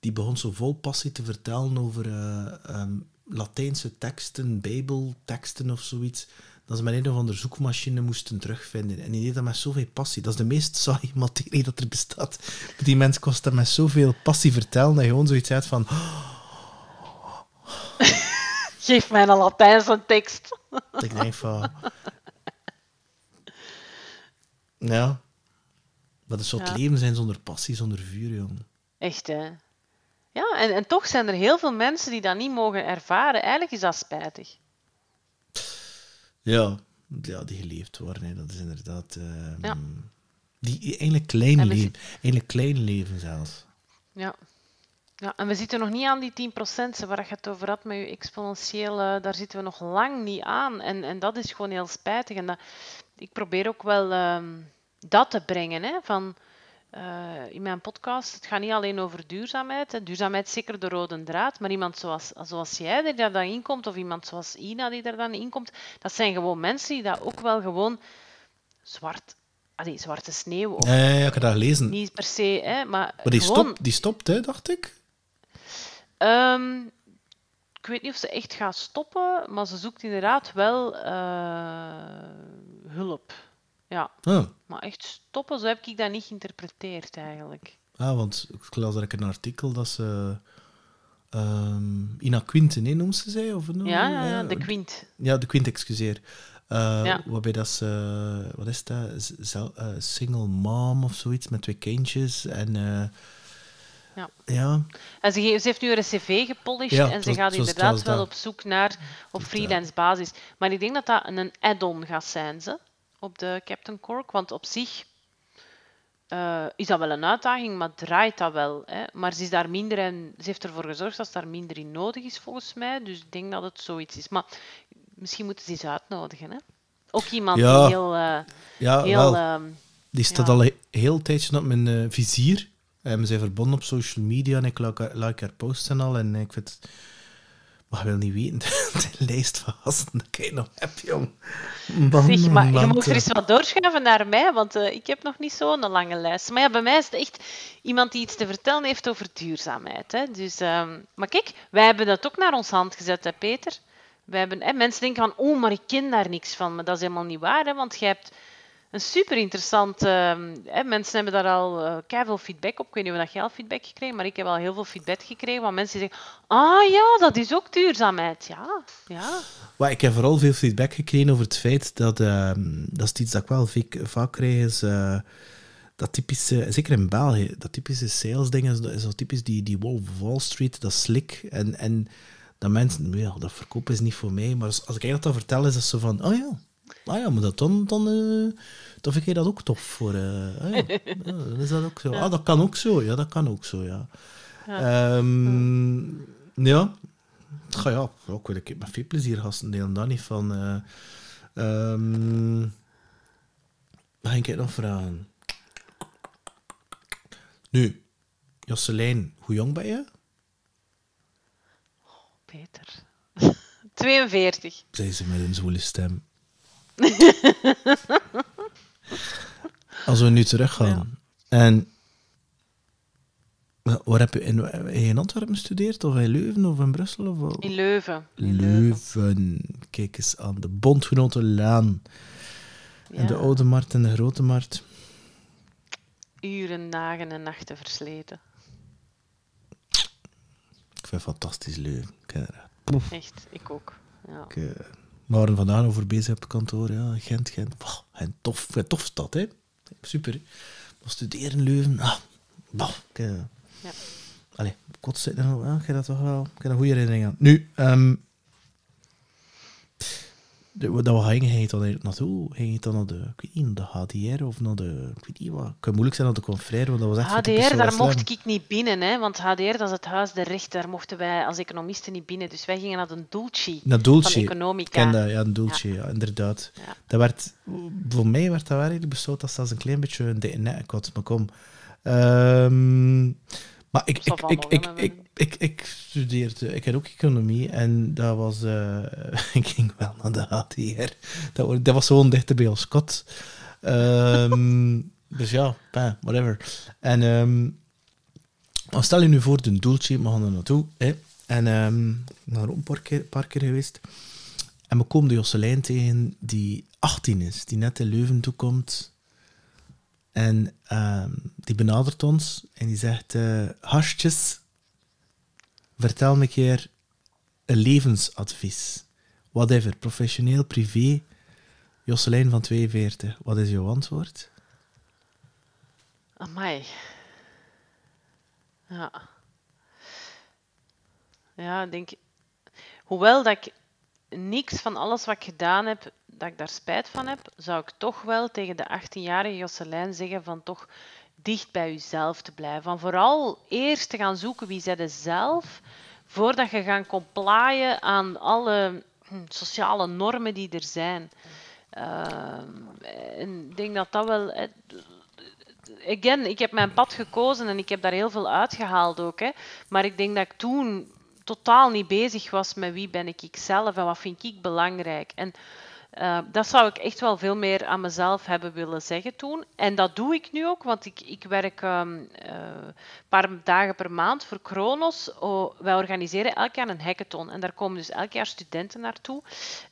Die begon zo vol passie te vertellen over uh, Latijnse teksten, bijbelteksten of zoiets dat ze met een of andere zoekmachine moesten terugvinden. En die deed dat met zoveel passie. Dat is de meest saaie materie dat er bestaat. Die mensen kost dat met zoveel passie vertellen, dat je gewoon zoiets uit van... Geef mij een Latijnse tekst. Ik denk van... Nou, ja. Wat is soort leven zijn zonder passie, zonder vuur, jongen. Echt, hè. Ja, en, en toch zijn er heel veel mensen die dat niet mogen ervaren. Eigenlijk is dat spijtig. Ja, ja die geleefd worden, dat is inderdaad... Um, Die, eigenlijk klein leven. Eigenlijk klein leven zelfs. Ja. Ja, en we zitten nog niet aan die 10% waar je het over had met je exponentiële, daar zitten we nog lang niet aan. En, en dat is gewoon heel spijtig. En dat, ik probeer ook wel ehm, dat te brengen. Hè, van, eh, in mijn podcast, het gaat niet alleen over duurzaamheid. Hè. Duurzaamheid is zeker de rode draad, maar iemand zoals, zoals jij die daar dan inkomt, of iemand zoals Ina die daar dan inkomt, dat zijn gewoon mensen die dat ook wel gewoon zwart Allee, zwarte sneeuw. Of, ja, ik heb dat gelezen. Niet per se, hè, maar. Maar die, gewoon... stopt, die stopt, hè, dacht ik. Um, ik weet niet of ze echt gaat stoppen, maar ze zoekt inderdaad wel eh, hulp. Ja. Ah. Maar echt stoppen, zo heb ik dat niet geïnterpreteerd eigenlijk. Ah, want ik las dat ik een artikel dat ze. Um, Ina Quint, nee, noemt ze zij? Of, ja, ja, de Quint. Ja, de Quint, excuseer. Eh, ja. Waarbij dat ze, wat is dat? Eh, single mom of zoiets met twee kindjes. En ja. ja. En ze, heeft nu een cv gepolished en ze gaat inderdaad wel op zoek naar op freelance basis. Maar ik denk dat dat een add-on gaat zijn, ze, op de Captain Cork. Want op zich eh, is dat wel een uitdaging, maar draait dat wel. Hè? Maar ze, is daar minder en ze heeft ervoor gezorgd dat daar minder in nodig is, volgens mij. Dus ik denk dat het zoiets is. Maar misschien moeten ze eens uitnodigen. Hè? Ook iemand die heel... Uh, heel ehm, die staat al een heel tijdje op mijn vizier. Um, ehm, we zijn verbonden op social media en ik like, like haar posts en al. En ik vind... Maar wil niet weten, de lijst van gasten dat ik nog heb, jong. zeg, maar je moet er eens wat doorschuiven naar mij, want eh, ik heb nog niet zo'n lange lijst. Maar ja, bij mij is het echt iemand die iets te vertellen heeft over duurzaamheid. Hè. Dus, ehm, maar kijk, wij hebben dat ook naar ons hand gezet, hè, Peter. Wij hebben, mensen denken van, oh, maar ik ken daar niks van. Maar dat is helemaal niet waar, hè, want je hebt een super interessant. Ehm, hè, mensen hebben daar al uh, eh, veel feedback op. Ik weet niet of jij al feedback gekregen, maar ik heb al heel veel feedback gekregen. Want mensen zeggen: Ah ja, dat is ook duurzaamheid. Ja, ja. Maar ik heb vooral veel feedback gekregen over het feit dat. Ehm, dat is iets dat ik wel vaak krijg. Is, eh, dat typische, zeker in België, dat typische salesding is, is typisch die, die Wall Street, dat slik. En, en dat mensen, ja, dat verkoop is niet voor mij, maar als, als ik dat vertel, is dat zo van, oh ja, Ah ja, maar dat, dan, dan, uh, dan vind je dat ook tof voor. Uh, ja. dan is dat ook zo. Ah, dat kan ook zo. Ja, dat kan ook zo, ja. Ja. Um, ja. Ga ja, ook wel ik met veel plezier gasten Deel dan niet van. Uh, um, ga ik nog vragen? Nu, Josselijn, hoe jong ben je? Oh, Peter. 42. Zei ze met een zwoele stem. Als we nu teruggaan. Ja. En waar heb je in, in Antwerpen gestudeerd? Of in Leuven of in Brussel? Of, in Leuven. Leuven. Kijk eens aan de Bondgenotenlaan. Ja. En de Oude Markt en de Grote Markt. Uren, dagen en nachten versleten. Ik vind het fantastisch Leuven. Echt, ik ook. Ja. Eh, we van vandaag over bezig op het kantoor. Ja, Gent, Gent. Wow, Gent tof, tof stad, hè? Super. Hè? studeren, Leuven. Ah, eh. ja. Allee, kort zitten. Ah, ik heb dat toch wel. Ik heb een goede herinnering aan. Nu, um, dat we gingen, ging dan naartoe? Ging je dan naar de, ik weet niet, de HDR of naar de, ik weet niet wat. Het kan moeilijk zijn naar de confrère, want dat was echt HDR, daar mocht ik niet binnen, hè, want HDR, dat is het huis de rechter, daar mochten wij als economisten niet binnen. Dus wij gingen naar de Dulce, naar Dulce. van Economica. Ik ja, een Dulce, ja. inderdaad. Dat werd, voor mij werd dat wel eigenlijk besloten dat zelfs een klein beetje een DNA-kot, maar kom. Um, maar ik, ik, ik, ik, ik, ik, ik studeerde, ik had ook economie en dat was, eh, ik ging wel naar de HTR. Dat, was gewoon dichter bij ons kot. Ehm, dus ja, whatever. En um, stel je nu voor, een doeltje, we gaan er naartoe. Hè? En um, ehm, naar een paar keer, paar keer geweest. En we komen de Josselijn tegen die 18 is, die net in Leuven toekomt. En die benadert ons en die zegt: uh, vertel me een keer een levensadvies. Whatever, professioneel, privé. Josselijn van 42, wat is jouw antwoord? Amai. Ja. Ja, ik denk... Hoewel dat ik niks van alles wat ik gedaan heb, dat ik daar spijt van heb, zou ik toch wel tegen de 18-jarige Josselijn zeggen van toch dicht bij jezelf te blijven. Van vooral eerst te gaan zoeken wie zij zelf, voordat je gaat complyen aan alle hm, sociale normen die er zijn. Ehm, ik denk dat dat wel. Again, ik heb mijn pad gekozen en ik heb daar heel veel uitgehaald ook. Hè. Maar ik denk dat ik toen totaal niet bezig was met wie ben ik zelf en wat vind ik belangrijk. En eh, dat zou ik echt wel veel meer aan mezelf hebben willen zeggen toen. En dat doe ik nu ook, want ik, ik werk een ehm, eh, paar dagen per maand voor Kronos. wij organiseren elk jaar een hackathon. En daar komen dus elk jaar studenten naartoe.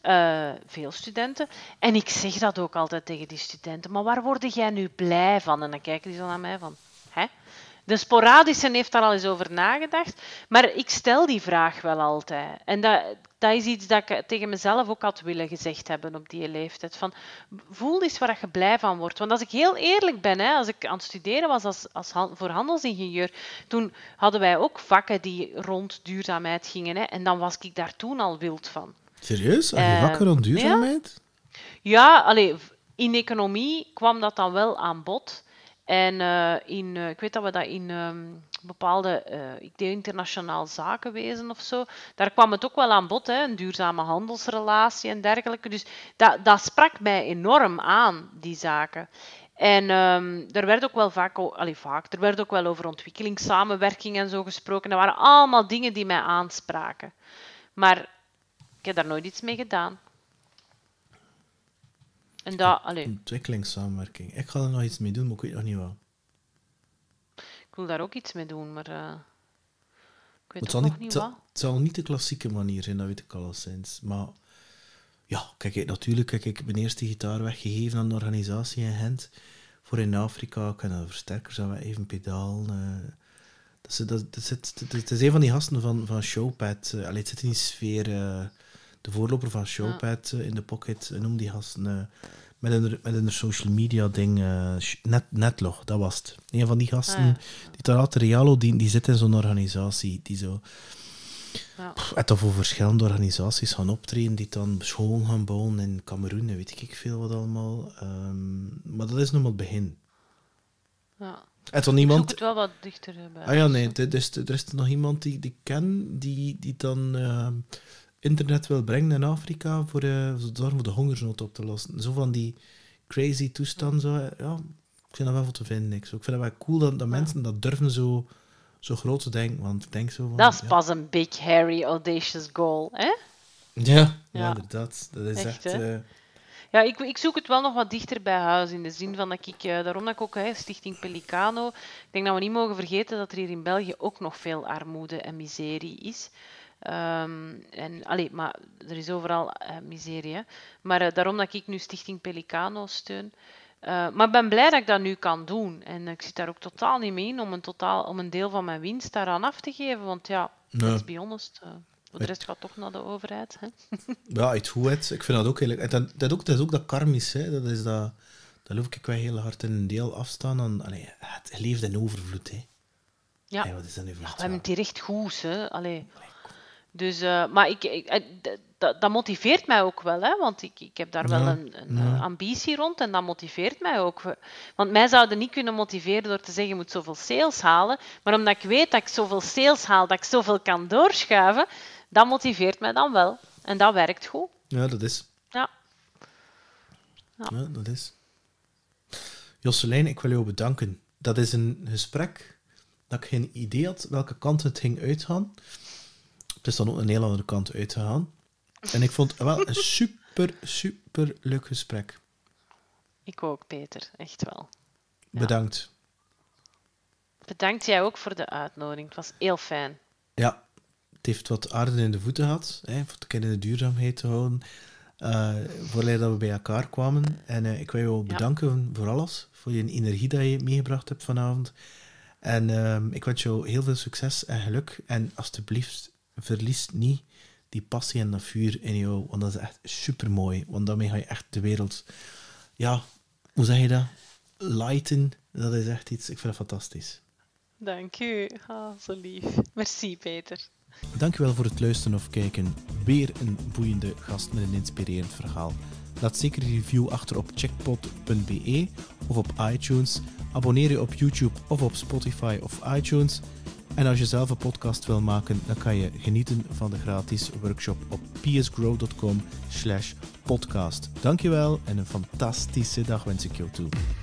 Eh, veel studenten. En ik zeg dat ook altijd tegen die studenten. Maar waar word jij nu blij van? En dan kijken die zo naar mij van... De sporadische heeft daar al eens over nagedacht, maar ik stel die vraag wel altijd. En dat, dat is iets dat ik tegen mezelf ook had willen gezegd hebben op die leeftijd. Van, voel eens waar je blij van wordt. Want als ik heel eerlijk ben, hè, als ik aan het studeren was als, als voor handelsingenieur, toen hadden wij ook vakken die rond duurzaamheid gingen. Hè, en dan was ik daar toen al wild van. Serieus? Had je eh, vakken rond duurzaamheid? Ja, ja in economie kwam dat dan wel aan bod. En eh, in, eh, ik weet dat we dat in ehm, bepaalde, eh, ik denk internationaal zakenwezen of zo, daar kwam het ook wel aan bod, hè, een duurzame handelsrelatie en dergelijke. Dus dat, dat sprak mij enorm aan, die zaken. En um, er werd ook wel vaak, allee, vaak, er werd ook wel over ontwikkelingssamenwerking en zo gesproken. Dat waren allemaal dingen die mij aanspraken. Maar ik heb daar nooit iets mee gedaan. En dat, allee. Ontwikkelingssamenwerking. Ik ga er nog iets mee doen, maar ik weet nog niet wel? Ik wil daar ook iets mee doen, maar eh, ik weet het zal nog niet, Het zal niet de klassieke manier zijn, dat weet ik al sinds. Maar ja, kijk, natuurlijk heb ik mijn eerste gitaar weggegeven aan een organisatie in Gent. Voor in Afrika, ik heb een versterker, zo even pedaal. Uh, eh. dat, dat, is een van die gasten van, van Showpad. Uh, allee, het zit in die sfeer de voorloper van Showpad ja. Eh, in de pocket, eh, noem die gast eh, met, een, met een social media ding, net, Netlog, dat was het. Een van die gasten, ah, die Tarate Realo, die, die zit in zo'n organisatie, die zo... Ja. En verschillende organisaties gaan optreden, die dan scholen gaan bouwen in Cameroen en weet ik veel wat allemaal. Ehm, maar dat is nog maar het begin. Ja. En dan iemand... wel wat dichter bij. Ah ja, nee, er is, er is nog iemand die ik ken, die, die dan... Ehm, internet wil brengen in Afrika eh, voor, de hongersnood op te lossen. Zo van die crazy toestand. Zo, ja, ik vind dat wel wat te vinden. Ik, vind dat wel cool dat, dat mensen dat durven zo, zo groot te denken. Want ik denk zo van, dat is pas een big, hairy, audacious goal, hè? Ja, ja. inderdaad. Dat is echt... Eh, ja, ik, ik, zoek het wel nog wat dichter bij huis. In de zin van dat ik, eh, daarom dat ik ook, hè, Stichting Pelicano. Ik denk dat we niet mogen vergeten dat er hier in België ook nog veel armoede en miserie is. Ehm, en, allee, maar er is overal eh, miserie. Maar eh, daarom dat ik nu Stichting Pelicano steun. Eh, maar ik ben blij dat ik dat nu kan doen. En ik zit daar ook totaal niet mee in om een, totaal, om een deel van mijn winst daaraan af te geven. Want ja, dat is be honest. Voor de rest gaat toch naar de overheid. Hè? Ja, het goed. Het. Ik vind dat ook eigenlijk. Dat, dat, dat is ook dat karmisch. Hè. Dat is dat. Daar loop ik wel heel hard in een deel afstaan En, het leeft in overvloed. Hè. Ja. wat is dat nu voor we hebben het hier echt goed. Hè. Allee. Dus, eh, maar ik, ik eh, dat, dat, motiveert mij ook wel, hè, want ik, ik heb daar wel een, een ambitie rond en dat motiveert mij ook. Want mij zouden niet kunnen motiveren door te zeggen, je moet zoveel sales halen, maar omdat ik weet dat ik zoveel sales haal, dat ik zoveel kan doorschuiven, dat motiveert mij dan wel. En dat werkt goed. Ja, dat is. Ja. Ja, dat is. Josselijn, ik wil jou bedanken. Dat is een gesprek dat ik geen idee had welke kant het ging uitgaan. Het is dan ook een heel andere kant uitgegaan. En ik vond wel een super, super leuk gesprek. Ik ook, Peter. Echt wel. Bedankt. Bedankt jij ook voor de uitnodiging. Het was heel fijn. Ja, het heeft wat aarde in de voeten gehad, hè, voor te kennen de duurzaamheid te houden. Uh, eh, voordat we bij elkaar kwamen. En eh, ik wil je wel bedanken voor alles, voor je energie die je meegebracht hebt vanavond. En ehm, ik wens jou heel veel succes en geluk. En alsjeblieft, verlies niet die passie en dat vuur in jou, want dat is echt super mooi. Want daarmee ga je echt de wereld, ja, hoe zeg je dat? Lighten, dat is echt iets, ik vind dat fantastisch. Dank u, ah, zo lief. Merci, Peter. Dank wel voor het luisteren of kijken. Weer een boeiende gast met een inspirerend verhaal. Laat zeker een review achter op checkpot.be of op iTunes. Abonneer je op YouTube of op Spotify of iTunes. En als je zelf een podcast wil maken, dan kan je genieten van de gratis workshop op psgrow.com slash podcast. Dankjewel en een fantastische dag wens ik jou toe.